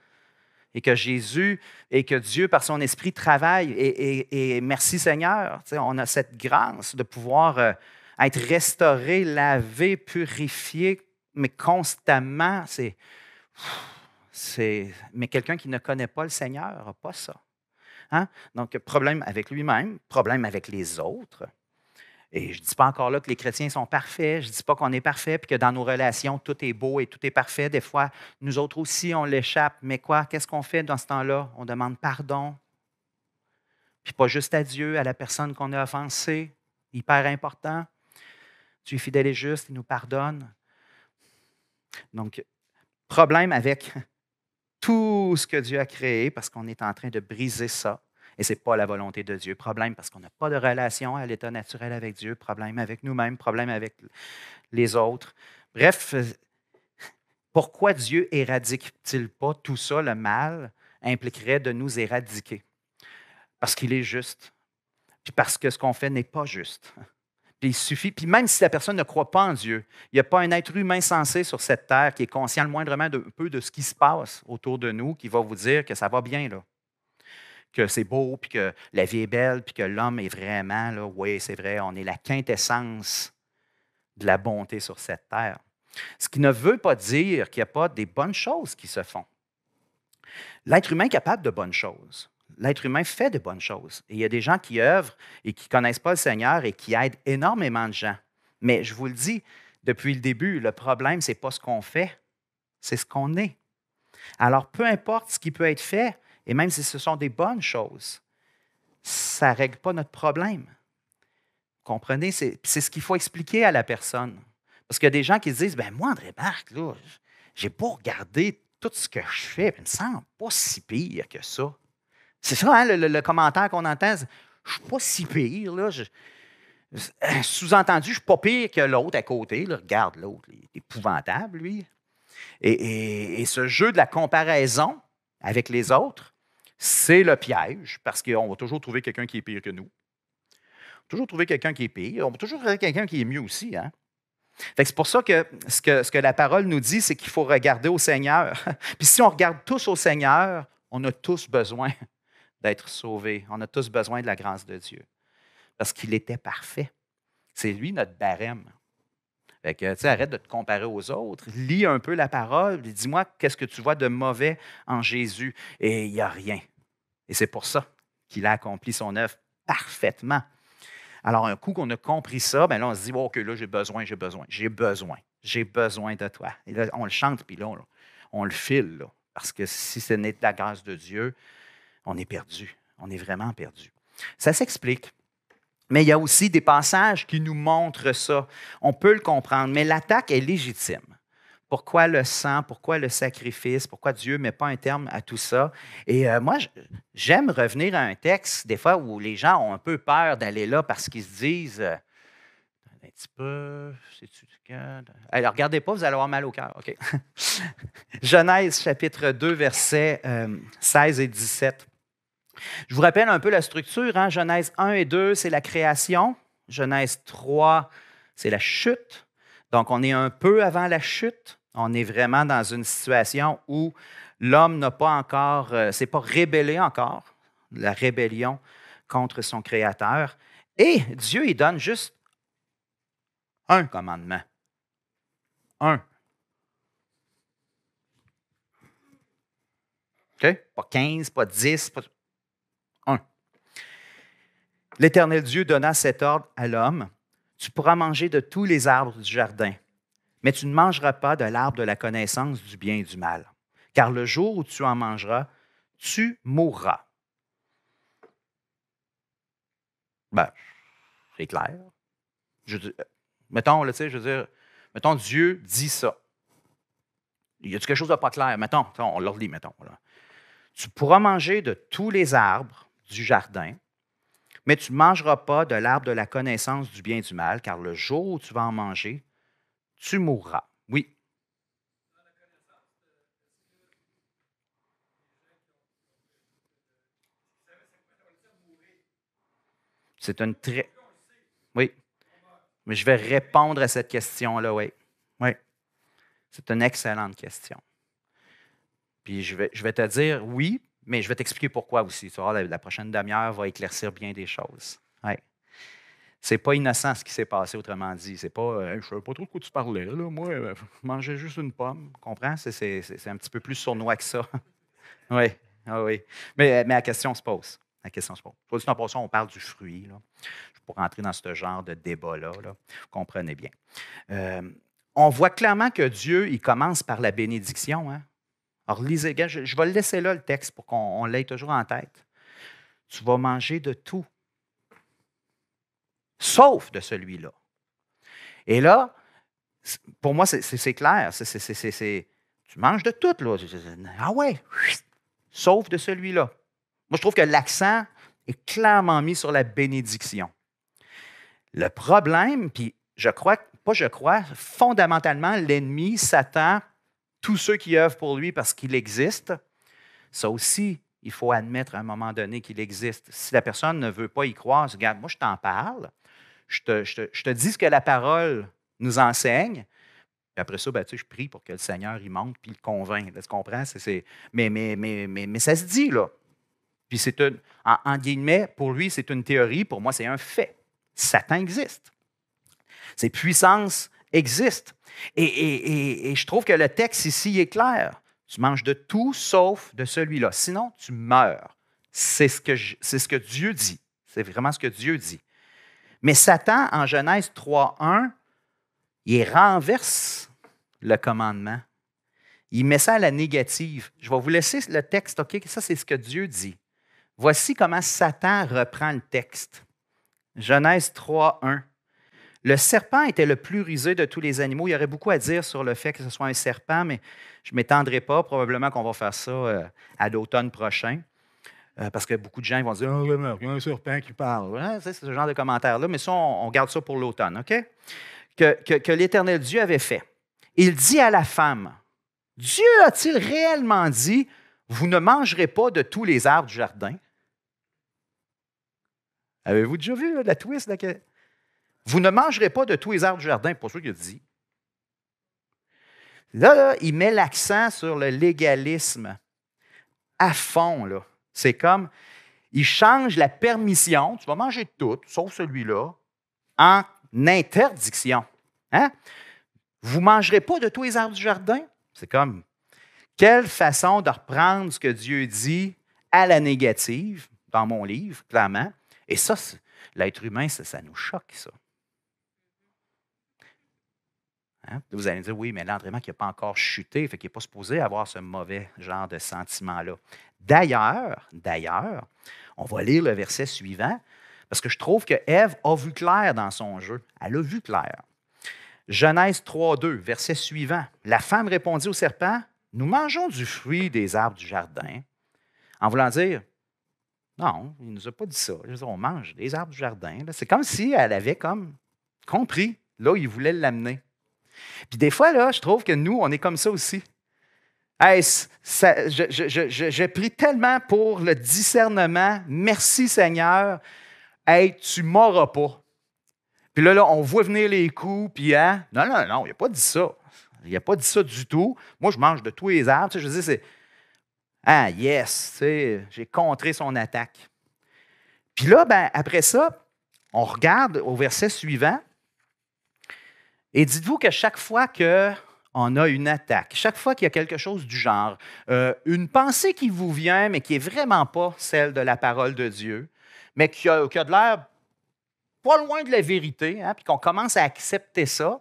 et que Jésus et que Dieu, par son esprit, travaille. Et, merci Seigneur, on a cette grâce de pouvoir euh, être restauré, lavé, purifié, mais constamment. C'est, c'est, mais quelqu'un qui ne connaît pas le Seigneur n'a pas ça. Hein? Donc, problème avec lui-même, problème avec les autres. Et je ne dis pas encore là que les chrétiens sont parfaits, je ne dis pas qu'on est parfait, puis que dans nos relations, tout est beau et tout est parfait. Des fois, nous autres aussi, on l'échappe. Mais quoi, qu'est-ce qu'on fait dans ce temps-là? On demande pardon. Puis pas juste à Dieu, à la personne qu'on a offensée. Hyper important. Tu est fidèle et juste, il nous pardonne. Donc, problème avec tout ce que Dieu a créé, parce qu'on est en train de briser ça et ce n'est pas la volonté de Dieu. Problème parce qu'on n'a pas de relation à l'état naturel avec Dieu, problème avec nous-mêmes, problème avec les autres. Bref, euh, pourquoi Dieu éradique-t-il pas tout ça, le mal impliquerait de nous éradiquer? Parce qu'il est juste. Puis parce que ce qu'on fait n'est pas juste. Puis il suffit. Puis même si la personne ne croit pas en Dieu, il n'y a pas un être humain sensé sur cette terre qui est conscient le moindrement de, peu de ce qui se passe autour de nous qui va vous dire que ça va bien, là que c'est beau, puis que la vie est belle, puis que l'homme est vraiment, là, oui, c'est vrai, on est la quintessence de la bonté sur cette terre. Ce qui ne veut pas dire qu'il n'y a pas des bonnes choses qui se font. L'être humain est capable de bonnes choses. L'être humain fait de bonnes choses. Et il y a des gens qui œuvrent et qui ne connaissent pas le Seigneur et qui aident énormément de gens. Mais je vous le dis, depuis le début, le problème, ce n'est pas ce qu'on fait, c'est ce qu'on est. Alors, peu importe ce qui peut être fait, et même si ce sont des bonnes choses, ça ne règle pas notre problème. Comprenez? C'est ce qu'il faut expliquer à la personne. Parce qu'il y a des gens qui disent ben Moi, André Marc, là, j'ai pas regardé tout ce que je fais, il me semble pas si pire que ça. C'est ça, hein, le, commentaire qu'on entend Je ne suis pas si pire, là. Sous-entendu, je ne suis pas pire que l'autre à côté. Regarde l'autre, il est épouvantable, lui. et ce jeu de la comparaison avec les autres, c'est le piège, parce qu'on va toujours trouver quelqu'un qui est pire que nous. On va toujours trouver quelqu'un qui est pire. On va toujours trouver quelqu'un qui est mieux aussi. Hein. c'est pour ça que ce, que la parole nous dit, c'est qu'il faut regarder au Seigneur. Puis si on regarde tous au Seigneur, on a tous besoin d'être sauvés. On a tous besoin de la grâce de Dieu. Parce qu'il était parfait. C'est lui notre barème. Fait tu arrête de te comparer aux autres. Lis un peu la parole. Dis-moi, qu'est-ce que tu vois de mauvais en Jésus? Et il n'y a rien. Et c'est pour ça qu'il a accompli son œuvre parfaitement. Alors, un coup qu'on a compris ça, bien là, on se dit, OK, là, j'ai besoin, j'ai besoin, j'ai besoin, j'ai besoin de toi. Et là, on le chante, puis là, on, le file, parce que si ce n'est la grâce de Dieu, on est perdu. On est vraiment perdu. Ça s'explique. Mais il y a aussi des passages qui nous montrent ça. On peut le comprendre, mais l'attaque est légitime. Pourquoi le sang? Pourquoi le sacrifice? Pourquoi Dieu ne met pas un terme à tout ça? Et euh, moi, j'aime revenir à un texte, des fois, où les gens ont un peu peur d'aller là parce qu'ils se disent euh, un petit peu, c'est-tu Alors, regardez pas, vous allez avoir mal au cœur. OK? Genèse chapitre 2, versets 16 euh, et 17. Je vous rappelle un peu la structure. en hein. Genèse 1 et 2, c'est la création. Genèse 3, c'est la chute. Donc, on est un peu avant la chute. On est vraiment dans une situation où l'homme n'a pas encore, c'est euh, s'est pas rébellé encore, la rébellion contre son Créateur. Et Dieu, il donne juste un commandement. Un. Ok? Pas 15, pas 10, pas Un. L'Éternel Dieu donna cet ordre à l'homme. Tu pourras manger de tous les arbres du jardin, mais tu ne mangeras pas de l'arbre de la connaissance du bien et du mal, car le jour où tu en mangeras, tu mourras. Ben, c'est clair. Euh, mettons, je veux dire, mettons, Dieu dit ça. Il y a quelque chose de pas clair. Mettons, on leur mettons. Là. Tu pourras manger de tous les arbres du jardin, mais tu ne mangeras pas de l'arbre de la connaissance du bien et du mal, car le jour où tu vas en manger, tu mourras. Oui. C'est une très. Oui. Mais je vais répondre à cette question-là, oui. Oui. C'est une excellente question. Puis je vais, je vais te dire oui, mais je vais t'expliquer pourquoi aussi. Tu la, prochaine demi-heure va éclaircir bien des choses. Oui c'est pas innocent ce qui s'est passé, autrement dit. C'est pas, euh, je ne savais pas trop de quoi tu parlais, là. moi, euh, je mangeais juste une pomme. Comprends? C'est, un petit peu plus sournois que ça. oui, ah oui. Mais, euh, mais la question se pose. La question se pose. pas on parle du fruit. Là. Je entrer dans ce genre de débat-là. Vous Comprenez bien. on voit clairement que Dieu, il commence par la bénédiction. Hein. Alors, lisez, je, je vais le laisser là, le texte, pour qu'on l'ait toujours en tête. Tu vas manger de tout sauf de celui-là. Et là, pour moi, c'est clair. tu manges de tout, là. Ah ouais, sauf de celui-là. Moi, je trouve que l'accent est clairement mis sur la bénédiction. Le problème, puis je crois, pas je crois, fondamentalement, l'ennemi, Satan, tous ceux qui œuvrent pour lui parce qu'il existe, ça aussi, il faut admettre à un moment donné qu'il existe. Si la personne ne veut pas y croire, regarde, moi je t'en parle, je te, dis ce que la parole nous enseigne. après ça, ben, je prie pour que le Seigneur y monte puis il convainc. tu comprends? est, Mais, mais, mais, mais, ça se dit, là. Puis c'est une, en, guillemets, pour lui, c'est une théorie, pour moi, c'est un fait. Satan existe. Ses puissances existent. Et, je trouve que le texte ici est clair. Tu manges de tout sauf de celui-là. Sinon, tu meurs. C'est ce, ce que Dieu dit. C'est vraiment ce que Dieu dit. Mais Satan, en Genèse 3.1, il renverse le commandement. Il met ça à la négative. Je vais vous laisser le texte, OK? Ça, c'est ce que Dieu dit. Voici comment Satan reprend le texte. Genèse 3.1. Le serpent était le plus rusé de tous les animaux. Il y aurait beaucoup à dire sur le fait que ce soit un serpent, mais je ne m'étendrai pas. Probablement qu'on va faire ça euh, à l'automne prochain. Euh, parce que beaucoup de gens vont dire il y a un serpent qui parle. C'est ce genre de commentaires-là, mais ça, on, garde ça pour l'automne, OK? Que, l'Éternel Dieu avait fait. Il dit à la femme Dieu a-t-il réellement dit Vous ne mangerez pas de tous les arbres du jardin Avez-vous déjà vu la twist là, que... Vous ne mangerez pas de tous les arbres du jardin, pour ça qu'il dit. Là, là, il met l'accent sur le légalisme à fond, là. C'est comme, il change la permission, tu vas manger tout, sauf celui-là, en interdiction. Hein? Vous ne mangerez pas de tous les arbres du jardin? C'est comme, quelle façon de reprendre ce que Dieu dit à la négative, dans mon livre, clairement. Et ça, l'être humain, ça, ça nous choque, ça. Hein? Vous allez dire, oui, mais l'entraînement qui n'a pas encore chuté, fait qu'il n'est pas supposé avoir ce mauvais genre de sentiment-là. D'ailleurs, d'ailleurs, on va lire le verset suivant, parce que je trouve que Ève a vu clair dans son jeu. Elle a vu clair. Genèse 3, 2, verset suivant. La femme répondit au serpent Nous mangeons du fruit des arbres du jardin. En voulant dire Non, il ne nous a pas dit ça. on mange des arbres du jardin. C'est comme si elle avait comme compris. Là, il voulait l'amener. Puis des fois, là, je trouve que nous, on est comme ça aussi. Hey, ça, je, prie tellement pour le discernement. Merci Seigneur. Hey, tu m'auras pas. Puis là, là, on voit venir les coups, puis hein? Non, non, non, il n'a pas dit ça. Il n'a pas dit ça du tout. Moi, je mange de tous les arbres. je dis, c'est. Ah, yes, j'ai contré son attaque. Puis là, ben, après ça, on regarde au verset suivant. Et dites-vous que chaque fois qu'on a une attaque, chaque fois qu'il y a quelque chose du genre, euh, une pensée qui vous vient, mais qui n'est vraiment pas celle de la parole de Dieu, mais qui a, de l'air pas loin de la vérité, hein, puis qu'on commence à accepter ça,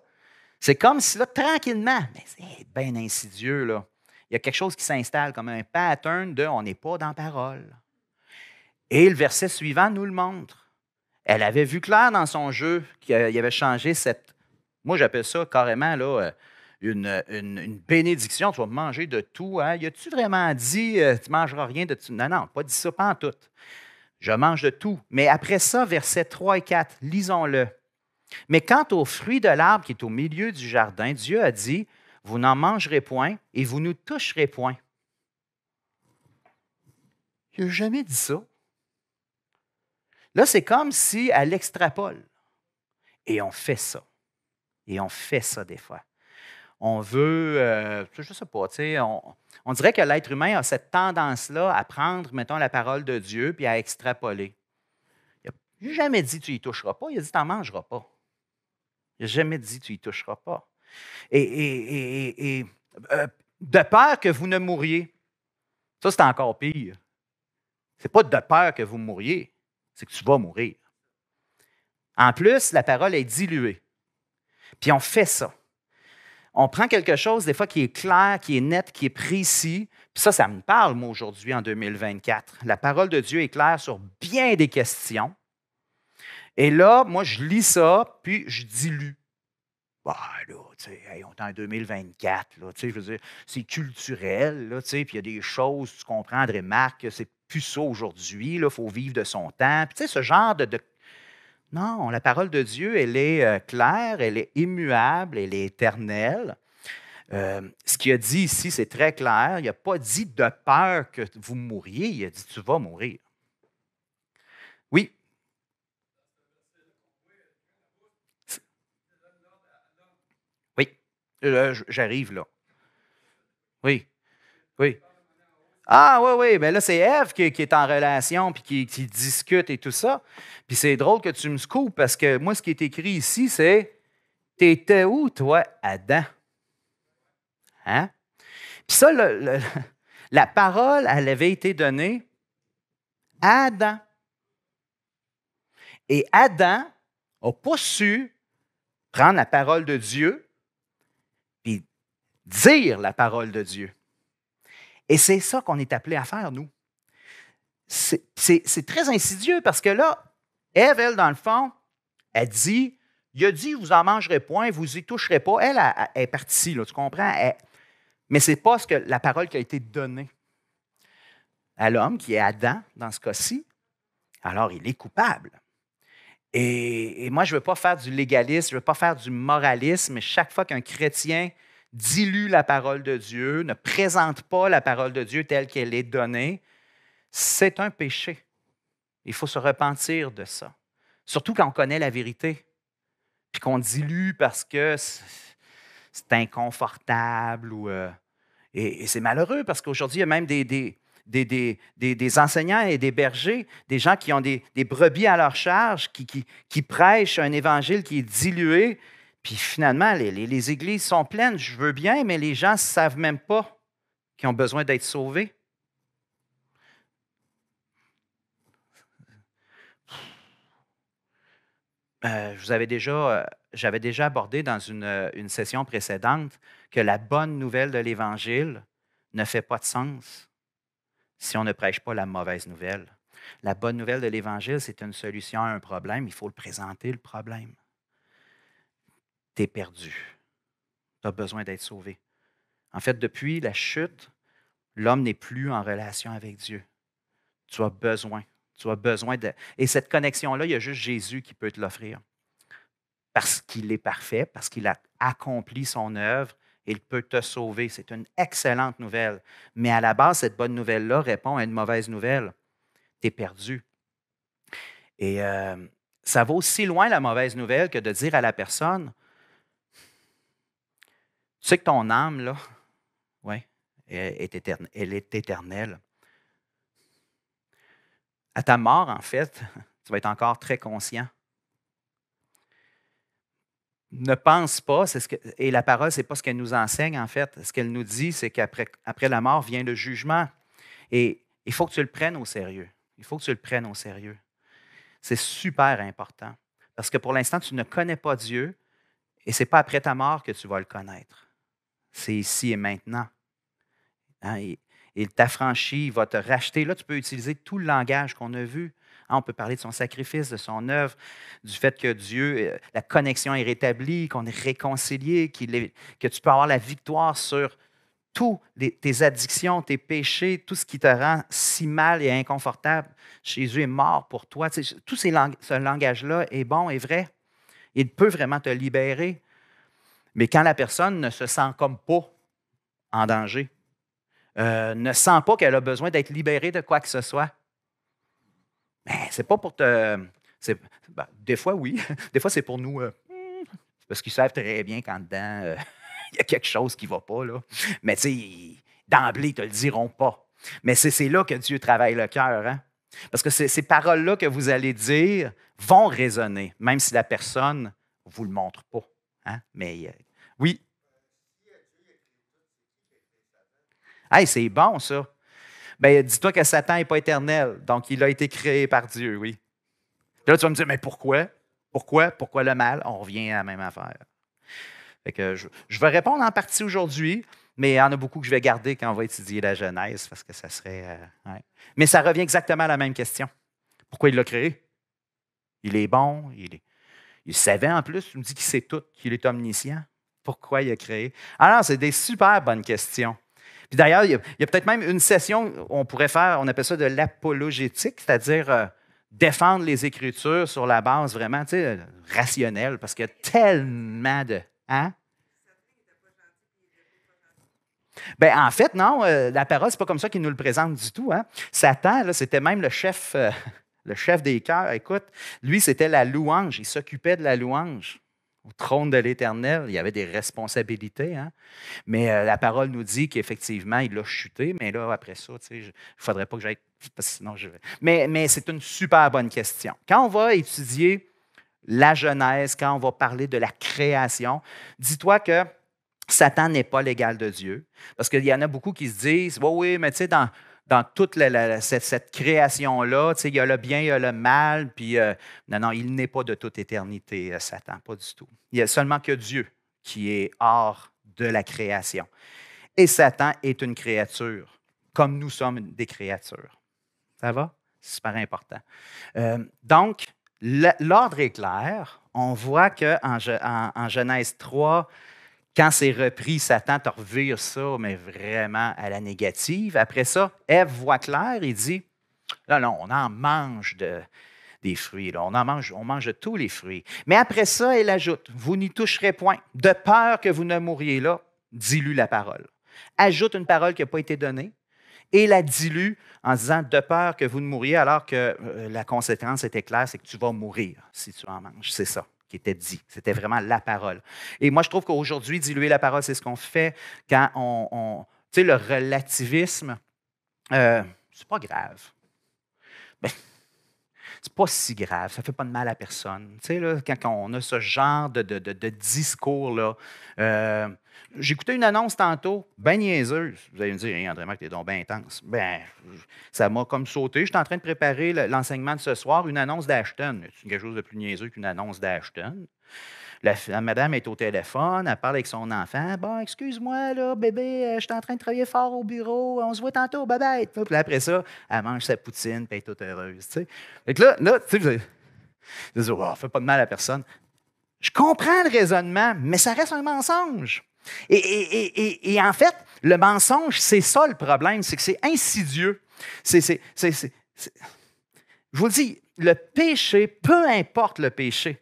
c'est comme si là, tranquillement, mais c'est bien insidieux, là. Il y a quelque chose qui s'installe comme un pattern de on n'est pas dans parole. Et le verset suivant nous le montre. Elle avait vu clair dans son jeu qu'il y avait changé cette moi, j'appelle ça carrément là, euh, une, bénédiction. Tu vas manger de tout. Hein? Y a-tu vraiment dit tu euh, tu mangeras rien de tout? Non, non, pas dit ça, pas en tout. Je mange de tout. Mais après ça, versets 3 et 4, lisons-le. Mais quant au fruit de l'arbre qui est au milieu du jardin, Dieu a dit Vous n'en mangerez point et vous ne toucherez point. Il n'a jamais dit ça. Là, c'est comme si elle extrapole. Et on fait ça. Et on fait ça des fois. On veut, euh, je ne sais pas, on, dirait que l'être humain a cette tendance-là à prendre, mettons, la parole de Dieu puis à extrapoler. Il n'a jamais dit tu y toucheras pas, il a dit n'en mangeras pas. Il n'a jamais dit tu y toucheras pas. Et, euh, de peur que vous ne mouriez. Ça, c'est encore pire. C'est pas de peur que vous mouriez, c'est que tu vas mourir. En plus, la parole est diluée. Puis on fait ça. On prend quelque chose, des fois, qui est clair, qui est net, qui est précis. Puis ça, ça me parle, moi, aujourd'hui, en 2024. La parole de Dieu est claire sur bien des questions. Et là, moi, je lis ça, puis je dilue. Bah, là, tu sais, on est en 2024, là, tu sais, je veux dire, c'est culturel, là, tu sais, puis il y a des choses, tu comprendrais, Marc, c'est plus ça aujourd'hui, il faut vivre de son temps. Puis, tu sais, ce genre de, non, la parole de Dieu, elle est euh, claire, elle est immuable, elle est éternelle. Euh, ce qu'il a dit ici, c'est très clair. Il n'a pas dit de peur que vous mouriez, il a dit tu vas mourir. Oui. Oui, euh, j'arrive là. Oui, oui. Ah oui, oui, bien là, c'est Ève qui, est en relation, puis qui, discute et tout ça. Puis c'est drôle que tu me scoupes, parce que moi, ce qui est écrit ici, c'est T'étais où, toi, Adam? Hein? Puis ça, la parole, elle avait été donnée à Adam. Et Adam n'a pas su prendre la parole de Dieu et dire la parole de Dieu. Et c'est ça qu'on est appelé à faire, nous. C'est très insidieux parce que là, Ève, elle, dans le fond, elle dit, il a dit, vous en mangerez point, vous y toucherez pas. Elle, elle, est partie, là, tu comprends? mais ce n'est pas que, la parole qui a été donnée à l'homme, qui est Adam, dans ce cas-ci. Alors, il est coupable. Et, et moi, je ne veux pas faire du légalisme, je ne veux pas faire du moralisme. Chaque fois qu'un chrétien dilue la parole de Dieu, ne présente pas la parole de Dieu telle qu'elle est donnée, c'est un péché. Il faut se repentir de ça. Surtout quand on connaît la vérité, puis qu'on dilue parce que c'est inconfortable ou. Euh, et, c'est malheureux parce qu'aujourd'hui, il y a même des, des des, enseignants et des bergers, des gens qui ont des, brebis à leur charge, qui, qui, qui, prêchent un évangile qui est dilué, puis finalement, les, églises sont pleines, je veux bien, mais les gens ne savent même pas qu'ils ont besoin d'être sauvés. Euh, euh, j'avais déjà abordé dans euh, une, session précédente que la bonne nouvelle de l'Évangile ne fait pas de sens si on ne prêche pas la mauvaise nouvelle. La bonne nouvelle de l'Évangile, c'est une solution à un problème. Il faut le présenter, le problème tu es perdu. Tu as besoin d'être sauvé. En fait, depuis la chute, l'homme n'est plus en relation avec Dieu. Tu as besoin. Tu as besoin de. Et cette connexion-là, il y a juste Jésus qui peut te l'offrir. Parce qu'il est parfait, parce qu'il a accompli son œuvre, il peut te sauver. C'est une excellente nouvelle. Mais à la base, cette bonne nouvelle-là répond à une mauvaise nouvelle. Tu es perdu. Et euh, ça va aussi loin la mauvaise nouvelle que de dire à la personne tu sais que ton âme, là, ouais, est elle est éternelle. À ta mort, en fait, tu vas être encore très conscient. Ne pense pas, c'est ce et la parole, ce n'est pas ce qu'elle nous enseigne, en fait. Ce qu'elle nous dit, c'est qu'après après la mort vient le jugement. Et il faut que tu le prennes au sérieux. Il faut que tu le prennes au sérieux. C'est super important. Parce que pour l'instant, tu ne connais pas Dieu et ce n'est pas après ta mort que tu vas le connaître. C'est ici et maintenant. Hein, il t'a il t'affranchit, il va te racheter. Là, tu peux utiliser tout le langage qu'on a vu. Hein, on peut parler de son sacrifice, de son œuvre, du fait que Dieu, euh, la connexion est rétablie, qu'on est réconcilié, que tu peux avoir la victoire sur tous tes addictions, tes péchés, tout ce qui te rend si mal et inconfortable. Jésus est mort pour toi. tout ce langage-là est bon, et vrai. Il peut vraiment te libérer. Mais quand la personne ne se sent comme pas en danger, euh, ne sent pas qu'elle a besoin d'être libérée de quoi que ce soit, ben, c'est pas pour te. Ben, des fois, oui. Des fois, c'est pour nous. Euh, parce qu'ils savent très bien qu'en dedans, euh, il y a quelque chose qui ne va pas. Là. Mais tu sais, d'emblée, ils ne te le diront pas. Mais c'est là que Dieu travaille le cœur. Hein. Parce que ces paroles-là que vous allez dire vont résonner, même si la personne ne vous le montre pas. Hein? Mais euh, oui. Hey, c'est bon, ça. Ben, dis-toi que Satan n'est pas éternel, donc il a été créé par Dieu, oui. Là, tu vas me dire, mais pourquoi? Pourquoi? Pourquoi le mal? On revient à la même affaire. Fait que je, vais répondre en partie aujourd'hui, mais il y en a beaucoup que je vais garder quand on va étudier la Genèse, parce que ça serait. Euh, mais ça revient exactement à la même question. Pourquoi il l'a créé? Il est bon, il est, il savait en plus, il me dit qu'il sait tout, qu'il est omniscient. Pourquoi il a créé? Alors, ah c'est des super bonnes questions. Puis d'ailleurs, il y a, peut-être même une session, on pourrait faire, on appelle ça de l'apologétique, c'est-à-dire euh, défendre les Écritures sur la base vraiment tu sais, rationnelle, parce qu'il y a tellement de. Hein? Ben, en fait, non, euh, la parole, c'est pas comme ça qu'il nous le présente du tout. Hein. Satan, c'était même le chef, euh, le chef des cœurs, écoute, lui, c'était la louange. Il s'occupait de la louange. Au trône de l'Éternel, il y avait des responsabilités. Hein? Mais euh, la parole nous dit qu'effectivement, il l'a chuté. Mais là, après ça, il ne faudrait pas que j'aille. Sinon, je Mais, mais c'est une super bonne question. Quand on va étudier la Genèse, quand on va parler de la création, dis-toi que Satan n'est pas l'égal de Dieu. Parce qu'il y en a beaucoup qui se disent oui, mais tu sais, dans dans toute cette, création-là. il y a le bien, il y a le mal, puis euh, non, non, il n'est pas de toute éternité, euh, Satan, pas du tout. Il n'y a seulement que Dieu qui est hors de la création. Et Satan est une créature, comme nous sommes des créatures. Ça va? C'est super important. Euh, donc, l'ordre est clair. On voit qu'en Genèse 3, quand c'est repris, Satan te revire ça, mais vraiment à la négative. Après ça, Ève voit clair et dit Là, non, on en mange des fruits. On en mange, on mange tous les fruits. Mais après ça, elle ajoute Vous n'y toucherez point, de peur que vous ne mouriez là, dilue la parole. Ajoute une parole qui n'a pas été donnée et la dilue en disant de peur que vous ne mouriez, alors que euh, la conséquence était claire c'est que tu vas mourir si tu en manges. C'est ça qui était dit. C'était vraiment la parole. Et moi, je trouve qu'aujourd'hui, diluer la parole, c'est ce qu'on fait quand on. tu sais, le relativisme, euh, c'est pas grave. Ben, c'est pas si grave, ça fait pas de mal à personne. Tu sais, là, quand on a ce genre de, discours-là, euh, J'écoutais une annonce tantôt, bien niaiseuse. Vous allez me dire, André Marc, t'es donc bien intense. Ben, ça m'a comme sauté. J'étais en train de préparer l'enseignement de ce soir, une annonce d'Ashton. C'est quelque chose de plus niaiseux qu'une annonce d'Ashton. La, madame est au téléphone, elle parle avec son enfant. Bon, excuse-moi, là, bébé, euh, je suis en train de travailler fort au bureau, on se voit tantôt, bye bye. Puis après ça, elle mange sa poutine, puis elle est toute heureuse. Tu là, là, tu sais, vous dis, oh, fais pas de mal à personne. Je comprends le raisonnement, mais ça reste un mensonge. Et, et, en fait, le mensonge, c'est ça le problème, c'est que c'est insidieux. C'est, je vous le dis, le péché, peu importe le péché,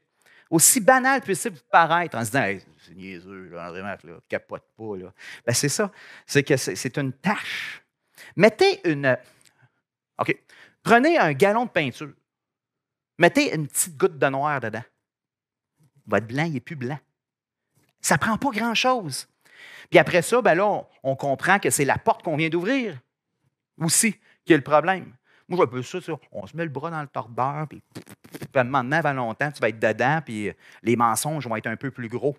aussi banal possible de paraître en se disant c'est niaiseux, André Marc, capote pas. Ben, c'est ça. C'est que c'est une tâche. Mettez une. OK. Prenez un galon de peinture. Mettez une petite goutte de noir dedans. Votre blanc, il n'est plus blanc. Ça ne prend pas grand-chose. Puis après ça, ben on, on comprend que c'est la porte qu'on vient d'ouvrir aussi qui est le problème. Moi, j'appelle ça, ça, on se met le bras dans le torbeur, puis, maintenant, avant longtemps, tu vas être dedans, puis euh, les mensonges vont être un peu plus gros.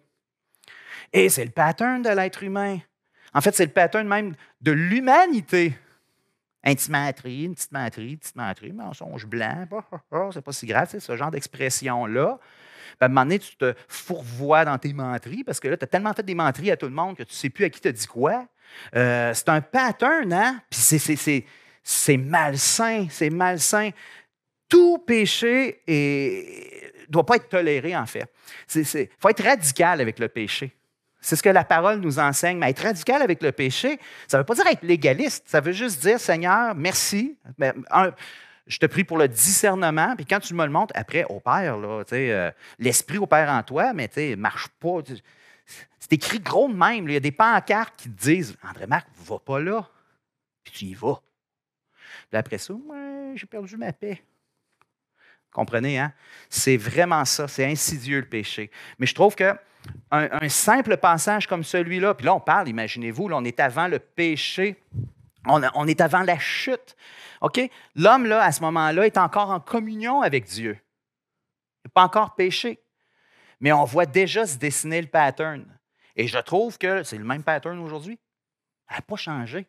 Et c'est le pattern de l'être humain. En fait, c'est le pattern même de l'humanité. Un une petite menterie, une petite menterie, mensonge blanc, bah, ah, ah, c'est pas si grave, ce genre d'expression-là. à un moment donné, tu te fourvoies dans tes menteries parce que là, tu as tellement fait des menteries à tout le monde que tu ne sais plus à qui tu as dit quoi. Euh, c'est un pattern, hein? Puis c'est, c'est malsain, c'est malsain. Tout péché ne doit pas être toléré, en fait. Il faut être radical avec le péché. C'est ce que la parole nous enseigne. Mais être radical avec le péché, ça ne veut pas dire être légaliste. Ça veut juste dire, Seigneur, merci. Ben, je te prie pour le discernement. Puis quand tu me le montres, après, au Père, euh, L'esprit opère en toi, mais tu marche pas. C'est écrit gros de même. Il y a des pancartes qui disent André-Marc, ne va pas là. Puis tu y vas. Puis après ça, j'ai perdu ma paix. Comprenez, hein? C'est vraiment ça, c'est insidieux le péché. Mais je trouve que un, simple passage comme celui-là, puis là on parle, imaginez-vous, on est avant le péché, on, est avant la chute. OK? L'homme, là, à ce moment-là, est encore en communion avec Dieu. Il n'est pas encore péché. Mais on voit déjà se dessiner le pattern. Et je trouve que c'est le même pattern aujourd'hui. Elle n'a pas changé.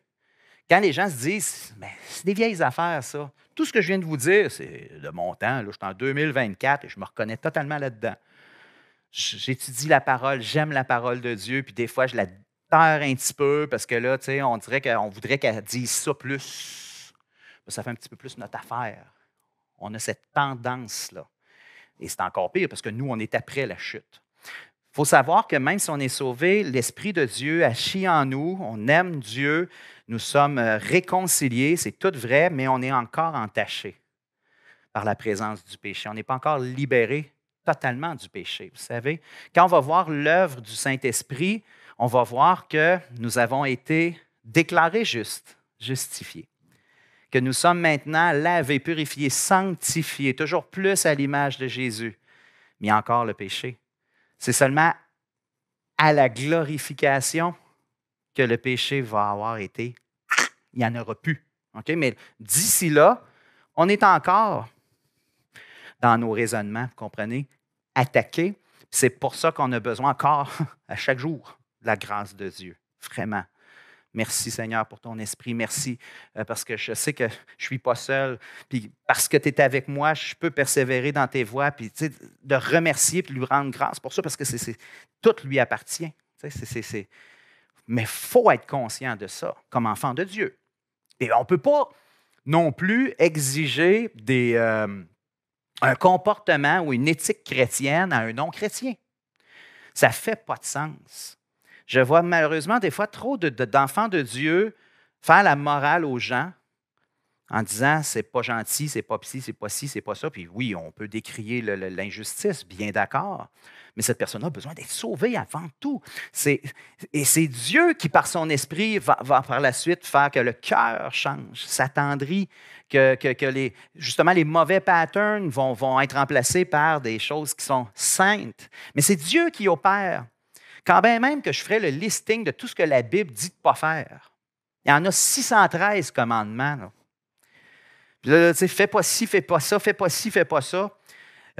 Quand les gens se disent, c'est des vieilles affaires, ça. Tout ce que je viens de vous dire, c'est de mon temps. Là, je suis en 2024 et je me reconnais totalement là-dedans. J'étudie la parole, j'aime la parole de Dieu, puis des fois, je la terre un petit peu parce que là, tu sais, on dirait qu'on voudrait qu'elle dise ça plus. Ça fait un petit peu plus notre affaire. On a cette tendance-là. Et c'est encore pire parce que nous, on est après la chute. Il faut savoir que même si on est sauvé, l'Esprit de Dieu agit en nous, on aime Dieu, nous sommes euh, réconciliés, c'est tout vrai, mais on est encore entaché par la présence du péché. On n'est pas encore libéré totalement du péché, vous savez. Quand on va voir l'œuvre du Saint-Esprit, on va voir que nous avons été déclarés justes, justifiés, que nous sommes maintenant lavés, purifiés, sanctifiés, toujours plus à l'image de Jésus, mais encore le péché c'est seulement à la glorification que le péché va avoir été. Il n'y en aura plus. Mais d'ici là, on est encore dans nos raisonnements, vous comprenez, attaqués. C'est pour ça qu'on a besoin encore à chaque jour de la grâce de Dieu, vraiment. Merci Seigneur pour ton esprit. Merci euh, parce que je sais que je ne suis pas seul. Puis parce que tu es avec moi, je peux persévérer dans tes voies. Puis de remercier et lui rendre grâce pour ça parce que tout lui appartient. Mais il faut être conscient de ça comme enfant de Dieu. Et on ne peut pas non plus exiger des, euh, un comportement ou une éthique chrétienne à un non-chrétien. Ça ne fait pas de sens. Je vois malheureusement des fois trop d'enfants de, Dieu faire la morale aux gens en disant c'est pas gentil, c'est pas psy, c'est pas ci, c'est pas ça. Puis oui, on peut décrier l'injustice, bien d'accord, mais cette personne a besoin d'être sauvée avant tout. Et c'est Dieu qui, par son esprit, va, par la suite faire que le cœur change, s'attendrit, que, que, que, les, justement les mauvais patterns vont, vont être remplacés par des choses qui sont saintes. Mais c'est Dieu qui opère. Quand bien même que je ferais le listing de tout ce que la Bible dit de ne pas faire, il y en a 613 commandements. Puis tu fais pas ci, fais pas ça, fais pas ci, fais pas ça.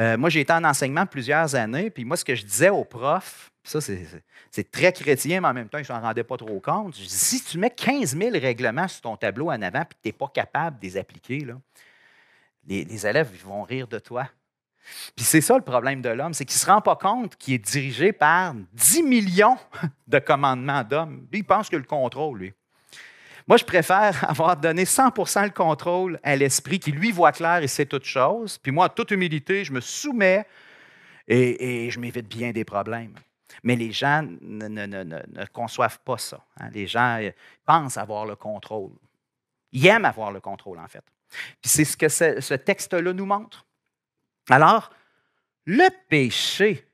Euh, moi, j'ai été en enseignement plusieurs années, puis moi, ce que je disais aux profs, ça, c'est très chrétien, mais en même temps, je ne m'en rendais pas trop compte. si tu mets 15 000 règlements sur ton tableau en avant, puis que tu n'es pas capable de les appliquer, les, élèves vont rire de toi. Puis c'est ça le problème de l'homme, c'est qu'il ne se rend pas compte qu'il est dirigé par 10 millions de commandements d'hommes. Il pense que le contrôle, lui. Moi, je préfère avoir donné 100 le contrôle à l'esprit qui, lui, voit clair et sait toute chose. Puis moi, en toute humilité, je me soumets et, je m'évite bien des problèmes. Mais les gens ne, conçoivent pas ça. Hein. Les gens euh, pensent avoir le contrôle. Ils aiment avoir le contrôle, en fait. Puis c'est ce que ce texte-là nous montre. Alors, le péché,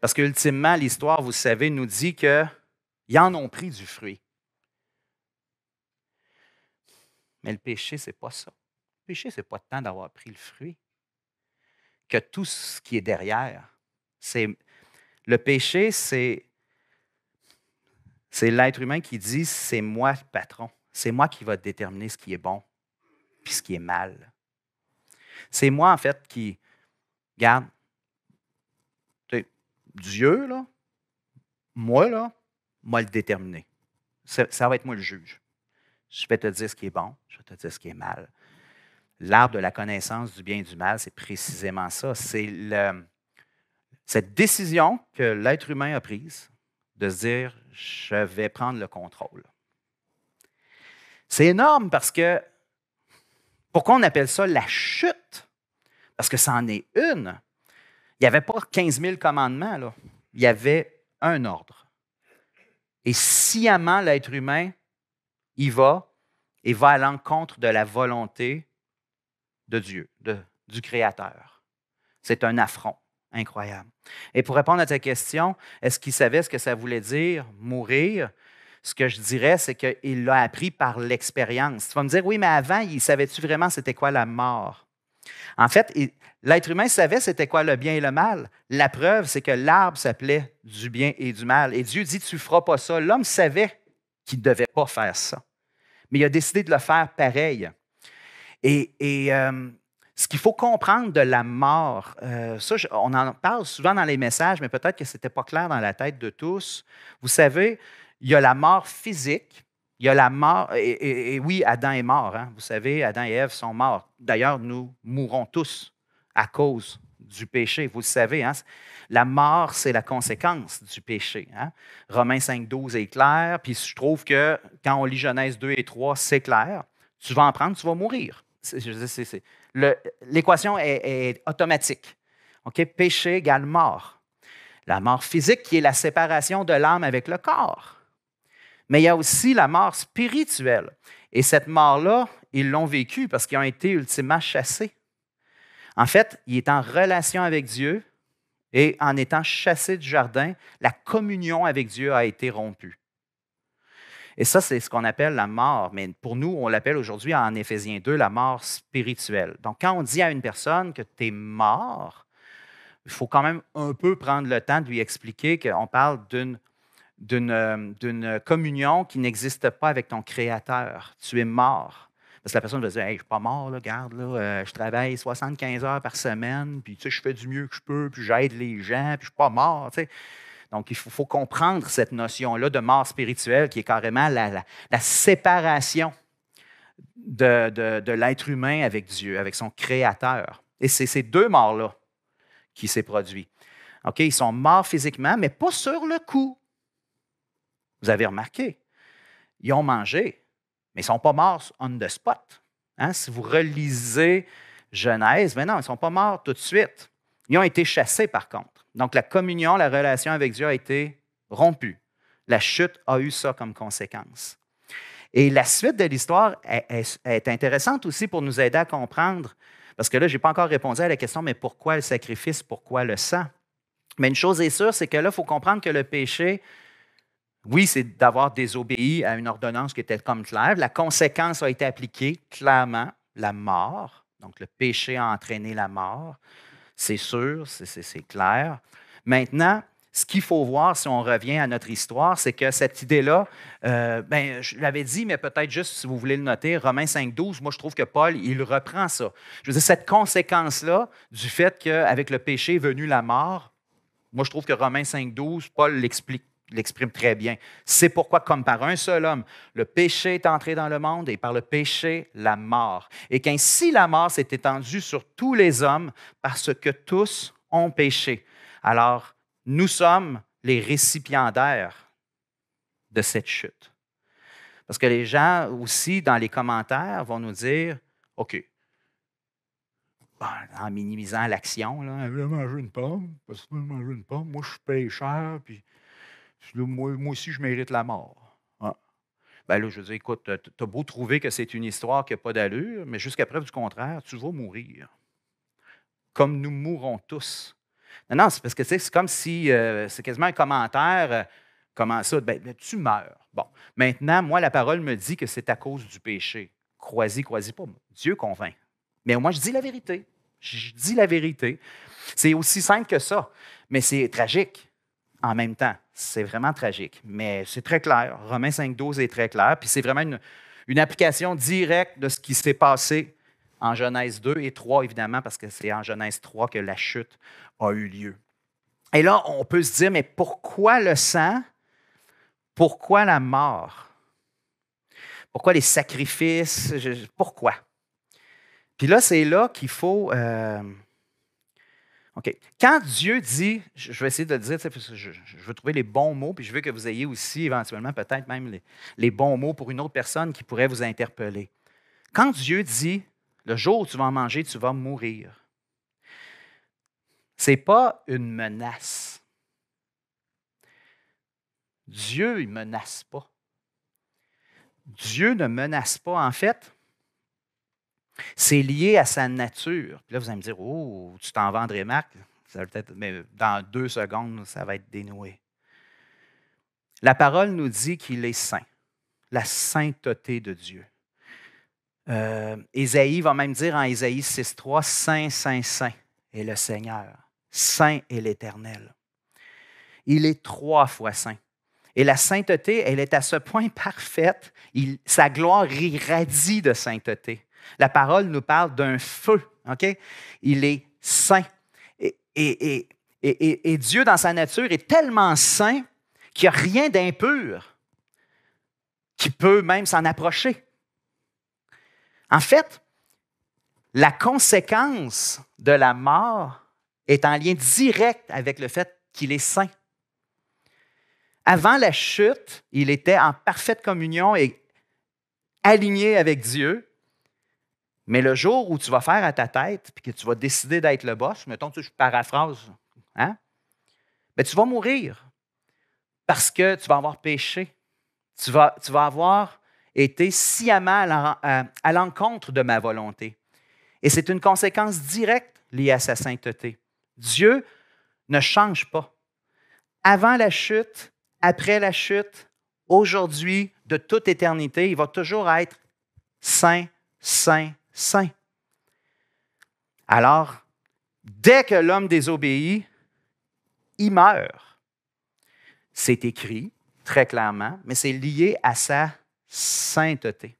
parce qu'ultimement, l'histoire, vous savez, nous dit qu'ils en ont pris du fruit. Mais le péché, ce n'est pas ça. Le péché, ce n'est pas tant d'avoir pris le fruit que tout ce qui est derrière. C'est, le péché, c'est, c'est l'être humain qui dit c'est moi le patron, c'est moi qui va déterminer ce qui est bon puis ce qui est mal. C'est moi, en fait, qui garde. Dieu, là, moi, là, moi le déterminer. Ça, ça, va être moi le juge. Je vais te dire ce qui est bon, je vais te dire ce qui est mal. L'art de la connaissance du bien et du mal, c'est précisément ça. C'est cette décision que l'être humain a prise de se dire je vais prendre le contrôle. C'est énorme parce que pourquoi on appelle ça la chute? Parce que c'en est une. Il n'y avait pas 15 000 commandements, il y avait un ordre. Et sciemment, l'être humain y va et va à l'encontre de la volonté de Dieu, du Créateur. C'est un affront incroyable. Et pour répondre à ta question, est-ce qu'il savait ce que ça voulait dire mourir? Ce que je dirais, c'est qu'il l'a appris par l'expérience. Tu vas me dire, oui, mais avant, il savait-tu vraiment c'était quoi la mort? En fait, l'être humain savait c'était quoi le bien et le mal. La preuve, c'est que l'arbre s'appelait du bien et du mal. Et Dieu dit, tu ne feras pas ça. L'homme savait qu'il ne devait pas faire ça. Mais il a décidé de le faire pareil. Et, euh, ce qu'il faut comprendre de la mort, euh, ça, on en parle souvent dans les messages, mais peut-être que ce n'était pas clair dans la tête de tous. Vous savez, il y a la mort physique, il y a la mort, et, oui, Adam est mort, hein. vous savez, Adam et Ève sont morts. D'ailleurs, nous mourons tous à cause du péché, vous le savez. Hein. La mort, c'est la conséquence du péché. Hein. Romains 5, 12 est clair, puis je trouve que quand on lit Genèse 2 et 3, c'est clair. Tu vas en prendre, tu vas mourir. L'équation est, automatique. Ok, Péché égale mort. La mort physique qui est la séparation de l'âme avec le corps mais il y a aussi la mort spirituelle. Et cette mort-là, ils l'ont vécue parce qu'ils ont été ultimement chassés. En fait, il est en relation avec Dieu et en étant chassé du jardin, la communion avec Dieu a été rompue. Et ça, c'est ce qu'on appelle la mort. Mais pour nous, on l'appelle aujourd'hui en Éphésiens 2 la mort spirituelle. Donc, quand on dit à une personne que tu es mort, il faut quand même un peu prendre le temps de lui expliquer qu'on parle d'une euh, d'une communion qui n'existe pas avec ton Créateur. Tu es mort. Parce que la personne va dire Je ne suis pas mort, regarde, euh, je travaille 75 heures par semaine, puis je fais du mieux que je peux, puis j'aide les gens, puis je ne suis pas mort. Donc, il faut, comprendre cette notion-là de mort spirituelle qui est carrément la, séparation de, l'être humain avec Dieu, avec son Créateur. Et c'est ces deux morts-là qui s'est produit. OK, ils sont morts physiquement, mais pas sur le coup. Vous avez remarqué, ils ont mangé, mais ils ne sont pas morts on the spot. Hein? Si vous relisez Genèse, mais non, ils ne sont pas morts tout de suite. Ils ont été chassés, par contre. Donc, la communion, la relation avec Dieu a été rompue. La chute a eu ça comme conséquence. Et la suite de l'histoire est, est, intéressante aussi pour nous aider à comprendre, parce que là, je n'ai pas encore répondu à la question, mais pourquoi le sacrifice, pourquoi le sang? Mais une chose est sûre, c'est que là, il faut comprendre que le péché, oui, c'est d'avoir désobéi à une ordonnance qui était comme claire. La conséquence a été appliquée clairement, la mort. Donc, le péché a entraîné la mort. C'est sûr, c'est clair. Maintenant, ce qu'il faut voir si on revient à notre histoire, c'est que cette idée-là, euh, ben, je l'avais dit, mais peut-être juste si vous voulez le noter, Romains 5, moi je trouve que Paul, il reprend ça. Je veux dire, cette conséquence-là du fait qu'avec le péché est venue la mort, moi je trouve que Romains 5, Paul l'explique l'exprime très bien. C'est pourquoi, comme par un seul homme, le péché est entré dans le monde et par le péché, la mort. Et qu'ainsi la mort s'est étendue sur tous les hommes parce que tous ont péché. Alors, nous sommes les récipiendaires de cette chute. Parce que les gens aussi, dans les commentaires, vont nous dire, OK, ben, en minimisant l'action, là, elle manger une pomme, parce que manger une pomme, moi je suis pécheur, puis moi, aussi, je mérite la mort. Ah. Ben là, je dis, écoute, tu as beau trouver que c'est une histoire qui n'a pas d'allure, mais jusqu'à preuve du contraire, tu vas mourir. Comme nous mourrons tous. Non, non, c'est parce que c'est comme si euh, c'est quasiment un commentaire. Euh, comment ça? Ben, ben, tu meurs. Bon. Maintenant, moi, la parole me dit que c'est à cause du péché. Crois-y, crois pas. Dieu convainc. Mais moi, je dis la vérité. Je dis la vérité. C'est aussi simple que ça, mais c'est tragique en même temps. C'est vraiment tragique, mais c'est très clair. Romains 5.12 est très clair, puis c'est vraiment une, application directe de ce qui s'est passé en Genèse 2 et 3, évidemment, parce que c'est en Genèse 3 que la chute a eu lieu. Et là, on peut se dire, mais pourquoi le sang? Pourquoi la mort? Pourquoi les sacrifices? Pourquoi? Puis là, c'est là qu'il faut... Euh, OK. Quand Dieu dit, je vais essayer de le dire, je, veux trouver les bons mots, puis je veux que vous ayez aussi éventuellement peut-être même les, bons mots pour une autre personne qui pourrait vous interpeller. Quand Dieu dit, le jour où tu vas manger, tu vas mourir, ce n'est pas une menace. Dieu ne menace pas. Dieu ne menace pas. En fait, c'est lié à sa nature. Puis là, vous allez me dire, oh, tu t'en vendrais, Marc. mais dans deux secondes, ça va être dénoué. La parole nous dit qu'il est saint, la sainteté de Dieu. Euh, Ésaïe va même dire en Ésaïe 6.3, Saint, Saint, Saint est le Seigneur, Saint est l'Éternel. Il est trois fois saint. Et la sainteté, elle est à ce point parfaite, sa gloire irradie de sainteté. La parole nous parle d'un feu, OK? Il est saint. Et, et Dieu, dans sa nature, est tellement saint qu'il n'y a rien d'impur qui peut même s'en approcher. En fait, la conséquence de la mort est en lien direct avec le fait qu'il est saint. Avant la chute, il était en parfaite communion et aligné avec Dieu, mais le jour où tu vas faire à ta tête, puis que tu vas décider d'être le boss, mettons, tu, je paraphrase, hein? Ben, tu vas mourir parce que tu vas avoir péché. Tu vas, tu vas avoir été sciemment à l'encontre de ma volonté. Et c'est une conséquence directe liée à sa sainteté. Dieu ne change pas. Avant la chute, après la chute, aujourd'hui, de toute éternité, il va toujours être saint, saint, saint. Alors, dès que l'homme désobéit, il meurt. C'est écrit très clairement, mais c'est lié à sa sainteté.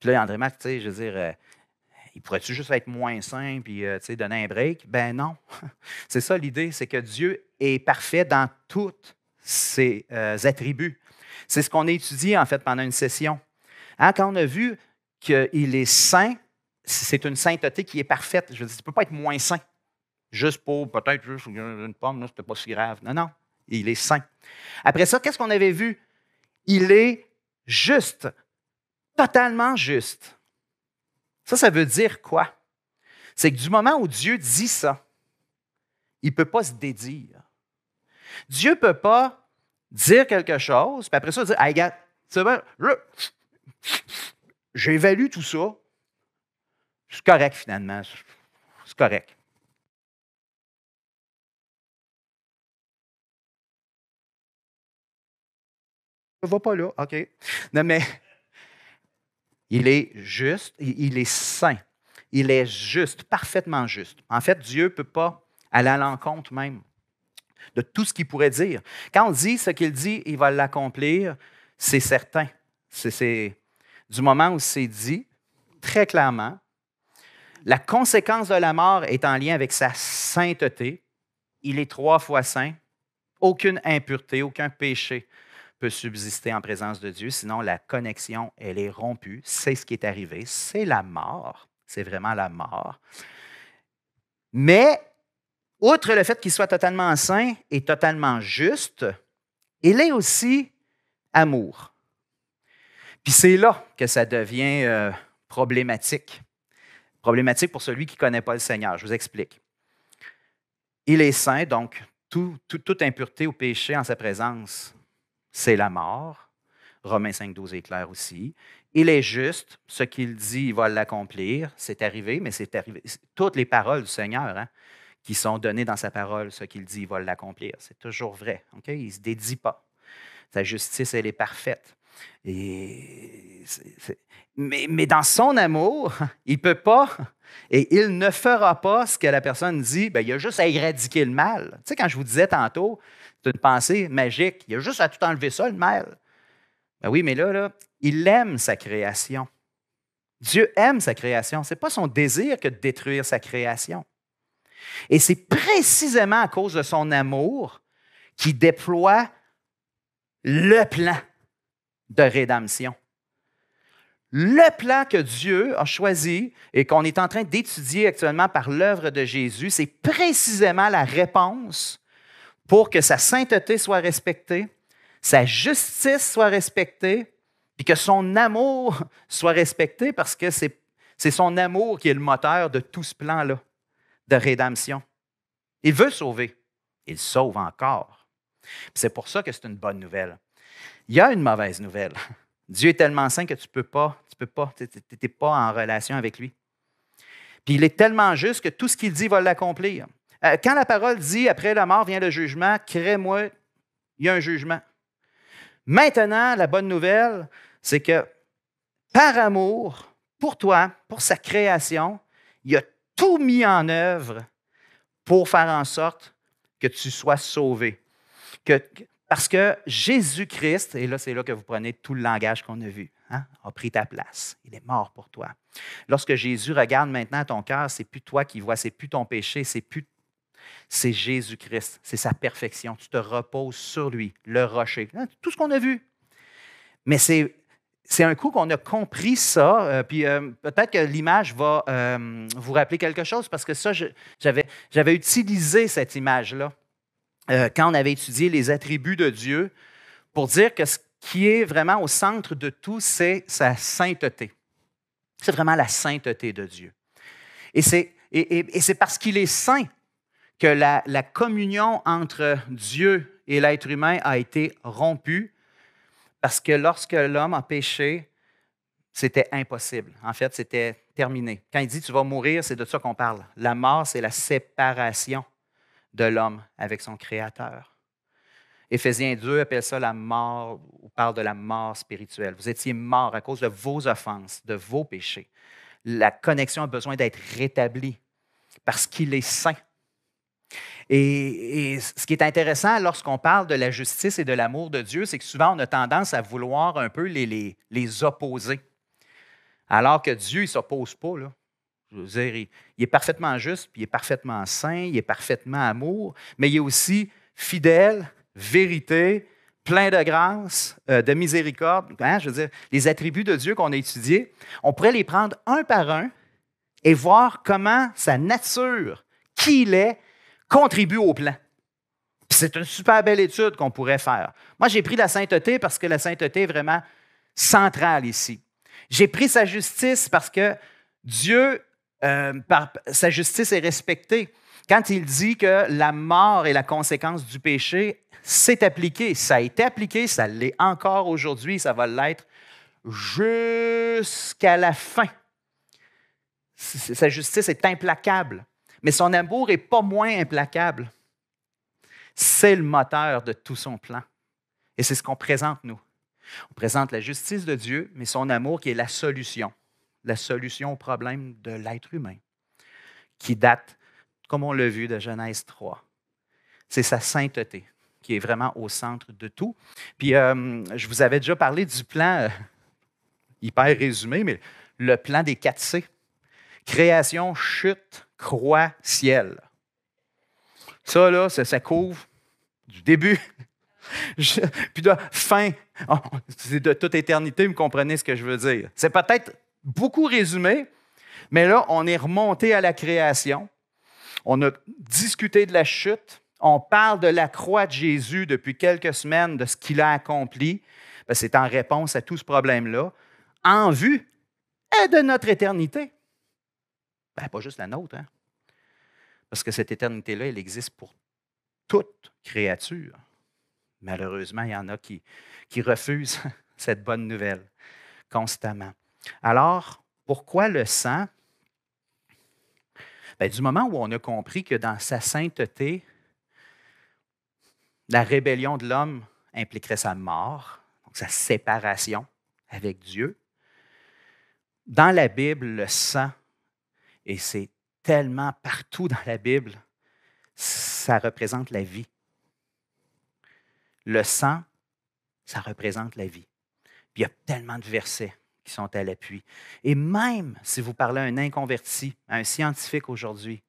Puis là, André Marc, tu sais, je veux dire, euh, il pourrait-tu juste être moins saint puis euh, donner un break? Ben non. c'est ça l'idée, c'est que Dieu est parfait dans tous ses euh, attributs. C'est ce qu'on a étudié en fait pendant une session. Hein, quand on a vu qu'il est saint, c'est une sainteté qui est parfaite. Je veux dire, tu ne peux pas être moins saint. Juste pour peut-être juste une pomme, c'était pas si grave. Non, non. Il est saint. Après ça, qu'est-ce qu'on avait vu? Il est juste. Totalement juste. Ça, ça veut dire quoi? C'est que du moment où Dieu dit ça, il ne peut pas se dédire. Dieu ne peut pas dire quelque chose, puis après ça, dire, hey, regarde, tu sais, J'évalue tout ça. C'est correct, finalement. C'est correct. ne va pas là, OK. Non, mais il est juste, il est saint, il est juste, parfaitement juste. En fait, Dieu ne peut pas aller à l'encontre même de tout ce qu'il pourrait dire. Quand on dit ce qu'il dit, il va l'accomplir, c'est certain. C'est du moment où c'est dit très clairement, la conséquence de la mort est en lien avec sa sainteté. Il est trois fois saint. Aucune impureté, aucun péché peut subsister en présence de Dieu, sinon la connexion, elle est rompue. C'est ce qui est arrivé. C'est la mort. C'est vraiment la mort. Mais, outre le fait qu'il soit totalement saint et totalement juste, il est aussi amour. Puis c'est là que ça devient euh, problématique. Problématique pour celui qui ne connaît pas le Seigneur. Je vous explique. Il est saint, donc toute impureté ou péché en sa présence, c'est la mort. Romains 5, 12 est clair aussi. Il est juste, ce qu'il dit, il va l'accomplir. C'est arrivé, mais c'est arrivé. Toutes les paroles du Seigneur hein, qui sont données dans sa parole, ce qu'il dit, il va l'accomplir. C'est toujours vrai. Il ne se dédie pas. Sa justice, elle est parfaite mais, dans son amour, il ne peut pas et il ne fera pas ce que la personne dit. Ben, il il a juste à éradiquer le mal. Tu sais, quand je vous disais tantôt, c'est une pensée magique. Il a juste à tout enlever ça, le mal. Ben oui, mais là, là il aime sa création. Dieu aime sa création. Ce n'est pas son désir que de détruire sa création. Et c'est précisément à cause de son amour qu'il déploie le plan de rédemption. Le plan que Dieu a choisi et qu'on est en train d'étudier actuellement par l'œuvre de Jésus, c'est précisément la réponse pour que sa sainteté soit respectée, sa justice soit respectée, et que son amour soit respecté parce que c'est, son amour qui est le moteur de tout ce plan-là de rédemption. Il veut sauver. Il sauve encore. c'est pour ça que c'est une bonne nouvelle. Il y a une mauvaise nouvelle. Dieu est tellement saint que tu ne peux pas, tu peux pas, tu n'es pas en relation avec lui. Puis il est tellement juste que tout ce qu'il dit va l'accomplir. Euh, quand la parole dit après la mort vient le jugement, crée-moi, il y a un jugement. Maintenant, la bonne nouvelle, c'est que par amour pour toi, pour sa création, il a tout mis en œuvre pour faire en sorte que tu sois sauvé, que, parce que Jésus-Christ, et là c'est là que vous prenez tout le langage qu'on a vu, hein, a pris ta place. Il est mort pour toi. Lorsque Jésus regarde maintenant ton cœur, c'est plus toi qui vois, c'est plus ton péché, c'est plus c'est Jésus-Christ, c'est sa perfection. Tu te reposes sur lui, le rocher. Hein, tout ce qu'on a vu. Mais c'est un coup qu'on a compris ça, euh, puis euh, peut-être que l'image va euh, vous rappeler quelque chose, parce que ça, j'avais utilisé cette image-là euh, quand on avait étudié les attributs de Dieu, pour dire que ce qui est vraiment au centre de tout, c'est sa sainteté. C'est vraiment la sainteté de Dieu. Et c'est, parce qu'il est saint que la, la communion entre Dieu et l'être humain a été rompue, parce que lorsque l'homme a péché, c'était impossible. En fait, c'était terminé. Quand il dit tu vas mourir, c'est de ça qu'on parle. La mort, c'est la séparation de l'homme avec son Créateur. Éphésiens 2 appelle ça la mort, ou parle de la mort spirituelle. Vous étiez mort à cause de vos offenses, de vos péchés. La connexion a besoin d'être rétablie parce qu'il est saint. Et, ce qui est intéressant lorsqu'on parle de la justice et de l'amour de Dieu, c'est que souvent on a tendance à vouloir un peu les, opposer. Alors que Dieu ne s'oppose pas. Là. Je veux dire, il, est parfaitement juste, puis il est parfaitement saint, il est parfaitement amour, mais il est aussi fidèle, vérité, plein de grâce, euh, de miséricorde. Hein, je veux dire, les attributs de Dieu qu'on a étudiés, on pourrait les prendre un par un et voir comment sa nature, qui il est, contribue au plan. C'est une super belle étude qu'on pourrait faire. Moi, j'ai pris la sainteté parce que la sainteté est vraiment centrale ici. J'ai pris sa justice parce que Dieu euh, par, sa justice est respectée. Quand il dit que la mort est la conséquence du péché, c'est appliqué, ça a été appliqué, ça l'est encore aujourd'hui, ça va l'être jusqu'à la fin. Sa justice est implacable, mais son amour est pas moins implacable. C'est le moteur de tout son plan. Et c'est ce qu'on présente, nous. On présente la justice de Dieu, mais son amour qui est la solution la solution au problème de l'être humain, qui date, comme on l'a vu, de Genèse 3. C'est sa sainteté qui est vraiment au centre de tout. Puis, euh, je vous avais déjà parlé du plan, euh, hyper résumé, mais le plan des 4 C. Création, chute, croix, ciel. Ça, là, ça, couvre du début puis de fin, oh, c'est de toute éternité, vous comprenez ce que je veux dire. C'est peut-être beaucoup résumé, mais là, on est remonté à la création. On a discuté de la chute. On parle de la croix de Jésus depuis quelques semaines, de ce qu'il a accompli. Ben, c'est en réponse à tout ce problème-là, en vue et de notre éternité. Ben, pas juste la nôtre, hein. parce que cette éternité-là, elle existe pour toute créature. Malheureusement, il y en a qui refusent cette bonne nouvelle constamment. Alors, pourquoi le sang? Ben, du moment où on a compris que dans sa sainteté, la rébellion de l'homme impliquerait sa mort, donc sa séparation avec Dieu, dans la Bible, le sang, et c'est tellement partout dans la Bible, ça représente la vie. Le sang, ça représente la vie. il y a tellement de versets sont à l'appui. Et même si vous parlez à un inconverti, à un scientifique aujourd'hui,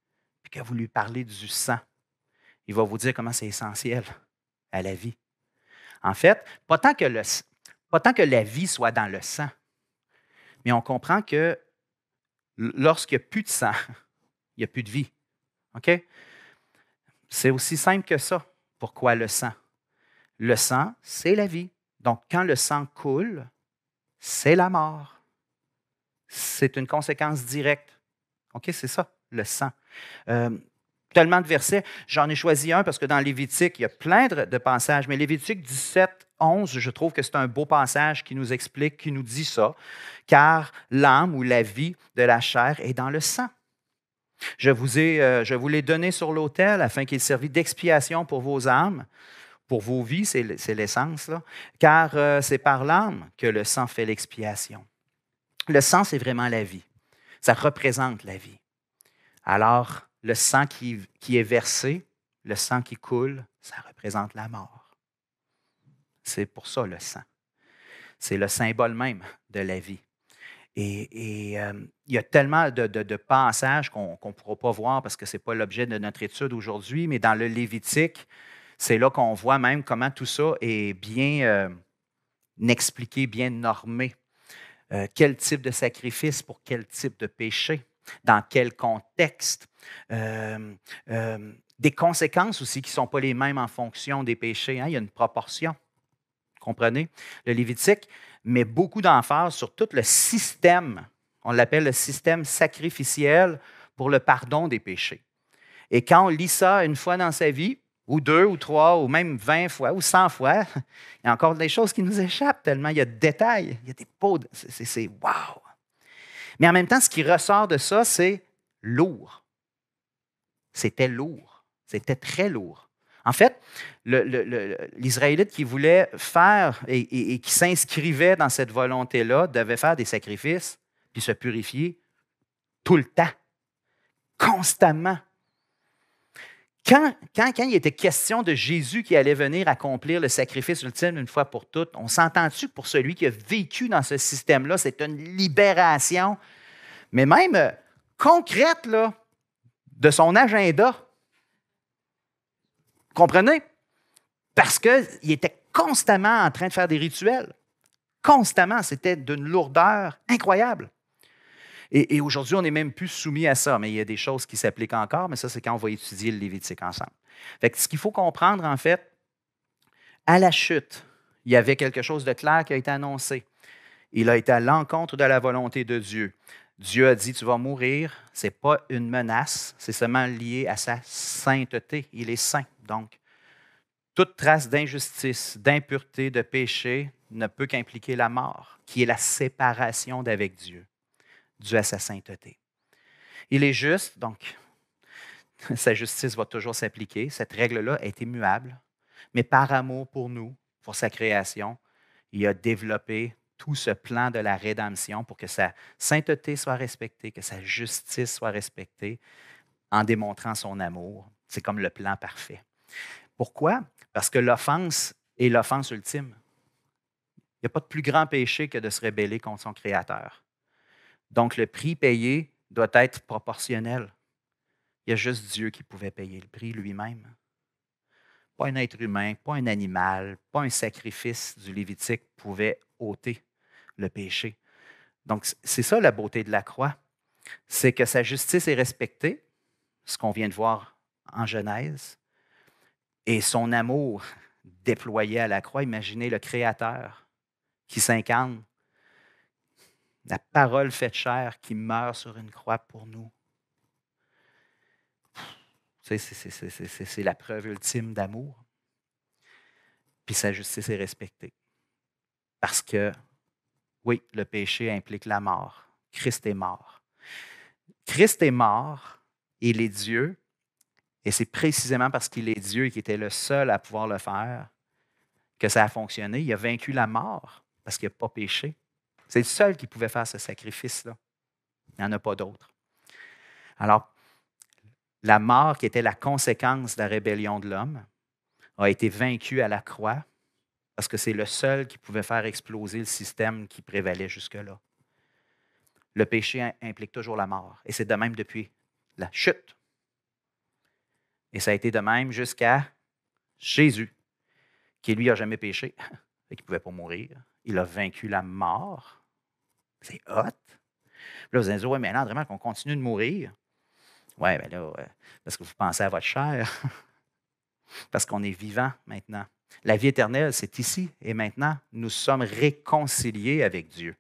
puis que vous lui parlez du sang, il va vous dire comment c'est essentiel à la vie. En fait, pas tant, que le, pas tant que la vie soit dans le sang, mais on comprend que lorsqu'il n'y a plus de sang, il n'y a plus de vie. OK? C'est aussi simple que ça. Pourquoi le sang? Le sang, c'est la vie. Donc, quand le sang coule, c'est la mort. C'est une conséquence directe. OK, c'est ça, le sang. Euh, tellement de versets. J'en ai choisi un parce que dans Lévitique, il y a plein de, passages, mais Lévitique 17, 11, je trouve que c'est un beau passage qui nous explique, qui nous dit ça, car l'âme ou la vie de la chair est dans le sang. Je vous, ai, euh, je vous l'ai donné sur l'autel afin qu'il servit d'expiation pour vos âmes pour vos vies, c'est l'essence, car euh, c'est par l'âme que le sang fait l'expiation. Le sang, c'est vraiment la vie. Ça représente la vie. Alors, le sang qui, est versé, le sang qui coule, ça représente la mort. C'est pour ça le sang. C'est le symbole même de la vie. Et, euh, il y a tellement de, passages qu'on ne pourra pas voir parce que ce n'est pas l'objet de notre étude aujourd'hui, mais dans le Lévitique, c'est là qu'on voit même comment tout ça est bien euh, expliqué, bien normé. Euh, quel type de sacrifice pour quel type de péché, dans quel contexte. Euh, des conséquences aussi qui ne sont pas les mêmes en fonction des péchés. Hein? Il y a une proportion. Comprenez? Le Lévitique met beaucoup d'emphase sur tout le système, on l'appelle le système sacrificiel pour le pardon des péchés. Et quand on lit ça une fois dans sa vie, ou deux, ou trois, ou même vingt fois, ou cent fois, il y a encore des choses qui nous échappent tellement il y a de détails, il y a des pots, c'est wow! Mais en même temps, ce qui ressort de ça, c'est lourd. C'était lourd. C'était très lourd. En fait, l'Israélite qui voulait faire et, et qui s'inscrivait dans cette volonté-là devait faire des sacrifices puis se purifier tout le temps, constamment. Quand, quand, il était question de Jésus qui allait venir accomplir le sacrifice ultime une fois pour toutes, on s'entend-tu que pour celui qui a vécu dans ce système-là, c'est une libération, mais même euh, concrète là, de son agenda? Comprenez? Parce qu'il était constamment en train de faire des rituels. Constamment, c'était d'une lourdeur incroyable. Et, aujourd'hui, on n'est même plus soumis à ça, mais il y a des choses qui s'appliquent encore, mais ça, c'est quand on va étudier le Lévitique ensemble. Fait ce qu'il faut comprendre, en fait, à la chute, il y avait quelque chose de clair qui a été annoncé. Il a été à l'encontre de la volonté de Dieu. Dieu a dit, tu vas mourir, ce n'est pas une menace, c'est seulement lié à sa sainteté. Il est saint, donc. Toute trace d'injustice, d'impureté, de péché ne peut qu'impliquer la mort, qui est la séparation d'avec Dieu dû à sa sainteté. Il est juste, donc sa justice va toujours s'appliquer. Cette règle-là est immuable, mais par amour pour nous, pour sa création, il a développé tout ce plan de la rédemption pour que sa sainteté soit respectée, que sa justice soit respectée en démontrant son amour. C'est comme le plan parfait. Pourquoi? Parce que l'offense est l'offense ultime. Il n'y a pas de plus grand péché que de se rebeller contre son Créateur. Donc le prix payé doit être proportionnel. Il y a juste Dieu qui pouvait payer le prix lui-même. Pas un être humain, pas un animal, pas un sacrifice du Lévitique pouvait ôter le péché. Donc c'est ça la beauté de la croix. C'est que sa justice est respectée, ce qu'on vient de voir en Genèse, et son amour déployé à la croix. Imaginez le Créateur qui s'incarne la parole faite chair qui meurt sur une croix pour nous. C'est la preuve ultime d'amour. Puis sa justice est respectée. Parce que, oui, le péché implique la mort. Christ est mort. Christ est mort, il est Dieu, et c'est précisément parce qu'il est Dieu et qu'il était le seul à pouvoir le faire que ça a fonctionné. Il a vaincu la mort parce qu'il n'a pas péché. C'est le seul qui pouvait faire ce sacrifice-là. Il n'y en a pas d'autre. Alors, la mort qui était la conséquence de la rébellion de l'homme a été vaincue à la croix parce que c'est le seul qui pouvait faire exploser le système qui prévalait jusque-là. Le péché implique toujours la mort et c'est de même depuis la chute. Et ça a été de même jusqu'à Jésus, qui lui a jamais péché et qui ne pouvait pas mourir. Il a vaincu la mort c'est hot. là, vous allez dire, oui, mais là, vraiment, qu'on continue de mourir. Oui, bien là, euh, parce que vous pensez à votre chair. parce qu'on est vivant maintenant. La vie éternelle, c'est ici et maintenant. Nous sommes réconciliés avec Dieu.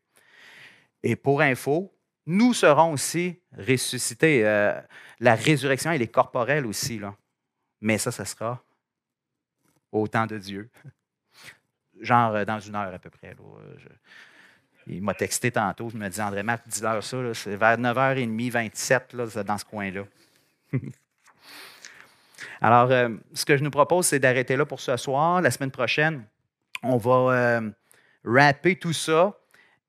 Et pour info, nous serons aussi ressuscités. Euh, la résurrection, elle est corporelle aussi. Là. Mais ça, ça sera au temps de Dieu. Genre euh, dans une heure à peu près. Il m'a texté tantôt, je me dis André-Marc, dis-leur ça, c'est vers 9h30, 27, là, dans ce coin-là. Alors, euh, ce que je nous propose, c'est d'arrêter là pour ce soir. La semaine prochaine, on va euh, rapper tout ça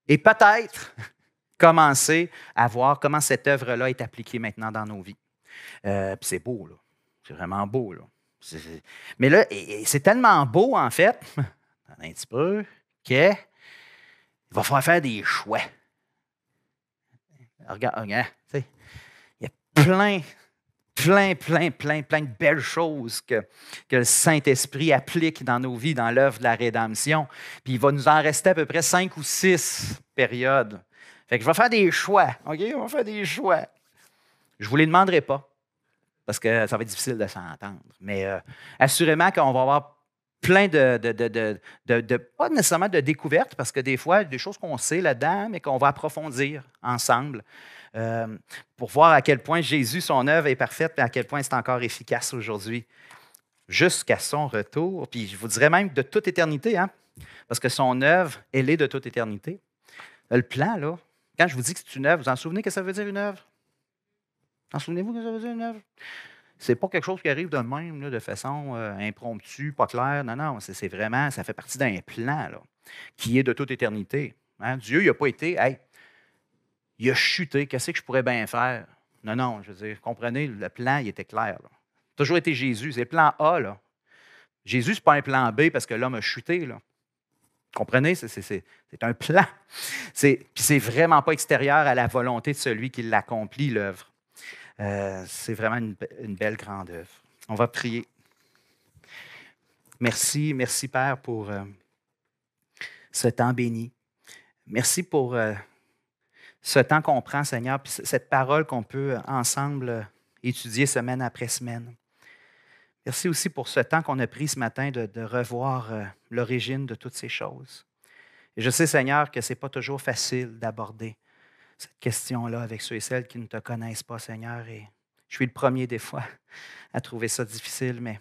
et peut-être commencer à voir comment cette œuvre-là est appliquée maintenant dans nos vies. Euh, c'est beau, là. C'est vraiment beau, là. Mais là, c'est tellement beau, en fait, un petit peu, que il va falloir faire des choix. Regarde, hein, il y a plein, plein, plein, plein, plein de belles choses que, que le Saint-Esprit applique dans nos vies, dans l'œuvre de la rédemption. Puis il va nous en rester à peu près cinq ou six périodes. Fait que je vais faire des choix. OK, on va faire des choix. Je ne vous les demanderai pas parce que ça va être difficile de s'entendre. Mais euh, assurément qu'on va avoir plein de, de, pas nécessairement de découvertes, parce que des fois, il y a des choses qu'on sait là-dedans, mais qu'on va approfondir ensemble euh, pour voir à quel point Jésus, son œuvre est parfaite, et à quel point c'est encore efficace aujourd'hui, jusqu'à son retour, puis je vous dirais même de toute éternité, hein, parce que son œuvre, elle est de toute éternité. Le plan, là, quand je vous dis que c'est une œuvre, vous en souvenez que ça veut dire une œuvre? Vous en souvenez-vous que ça veut dire une œuvre? c'est pas quelque chose qui arrive de même, de façon euh, impromptue, pas claire. Non, non, c'est vraiment, ça fait partie d'un plan qui est de toute éternité. Hein. Dieu, il n'a pas été, hey, il a chuté, qu'est-ce que je pourrais bien faire? Non, non, je veux dire, comprenez, le plan, il était clair. Toujours été Jésus, c'est plan A. Là. Jésus, ce n'est pas un plan B parce que l'homme a chuté. Là. Comprenez, c'est un plan. Puis c'est vraiment pas extérieur à la volonté de celui qui l'accomplit, l'œuvre. Euh, c'est vraiment une, belle grande œuvre. On va prier. Merci, merci Père pour euh, ce temps béni. Merci pour euh, ce temps qu'on prend, Seigneur, puis cette parole qu'on peut ensemble étudier semaine après semaine. Merci aussi pour ce temps qu'on a pris ce matin de, revoir l'origine de toutes ces choses. je sais, Seigneur, que ce n'est pas toujours facile d'aborder cette question-là avec ceux et celles qui ne te connaissent pas, Seigneur. Et je suis le premier des fois à trouver ça difficile, mais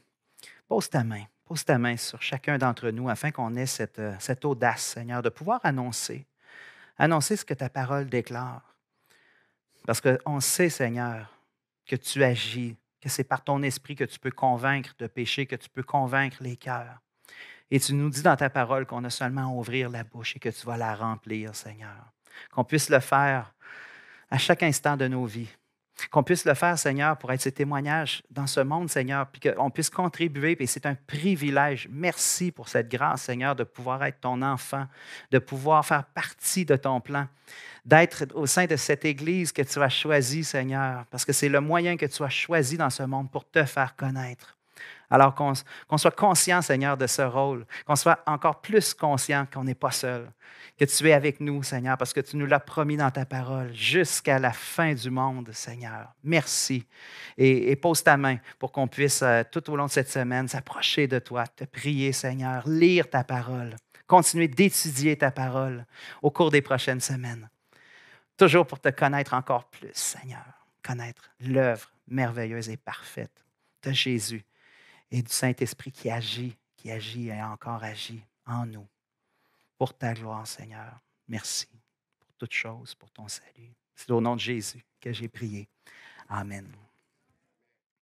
pose ta main, pose ta main sur chacun d'entre nous afin qu'on ait cette, euh, cette audace, Seigneur, de pouvoir annoncer, annoncer ce que ta parole déclare. Parce qu'on sait, Seigneur, que tu agis, que c'est par ton esprit que tu peux convaincre de péché, que tu peux convaincre les cœurs. Et tu nous dis dans ta parole qu'on a seulement à ouvrir la bouche et que tu vas la remplir, Seigneur qu'on puisse le faire à chaque instant de nos vies. Qu'on puisse le faire, Seigneur, pour être ses témoignages dans ce monde, Seigneur, puis qu'on puisse contribuer, et c'est un privilège. Merci pour cette grâce, Seigneur, de pouvoir être ton enfant, de pouvoir faire partie de ton plan, d'être au sein de cette Église que tu as choisie, Seigneur, parce que c'est le moyen que tu as choisi dans ce monde pour te faire connaître. Alors qu'on soit conscient, Seigneur, de ce rôle, qu'on soit encore plus conscient qu'on n'est pas seul, que tu es avec nous, Seigneur, parce que tu nous l'as promis dans ta parole jusqu'à la fin du monde, Seigneur. Merci. Et, et pose ta main pour qu'on puisse, euh, tout au long de cette semaine, s'approcher de toi, te prier, Seigneur, lire ta parole, continuer d'étudier ta parole au cours des prochaines semaines. Toujours pour te connaître encore plus, Seigneur, connaître l'œuvre merveilleuse et parfaite de Jésus et du Saint-Esprit qui agit, qui agit et encore agit en nous. Pour ta gloire, Seigneur, merci pour toutes choses, pour ton salut. C'est au nom de Jésus que j'ai prié. Amen.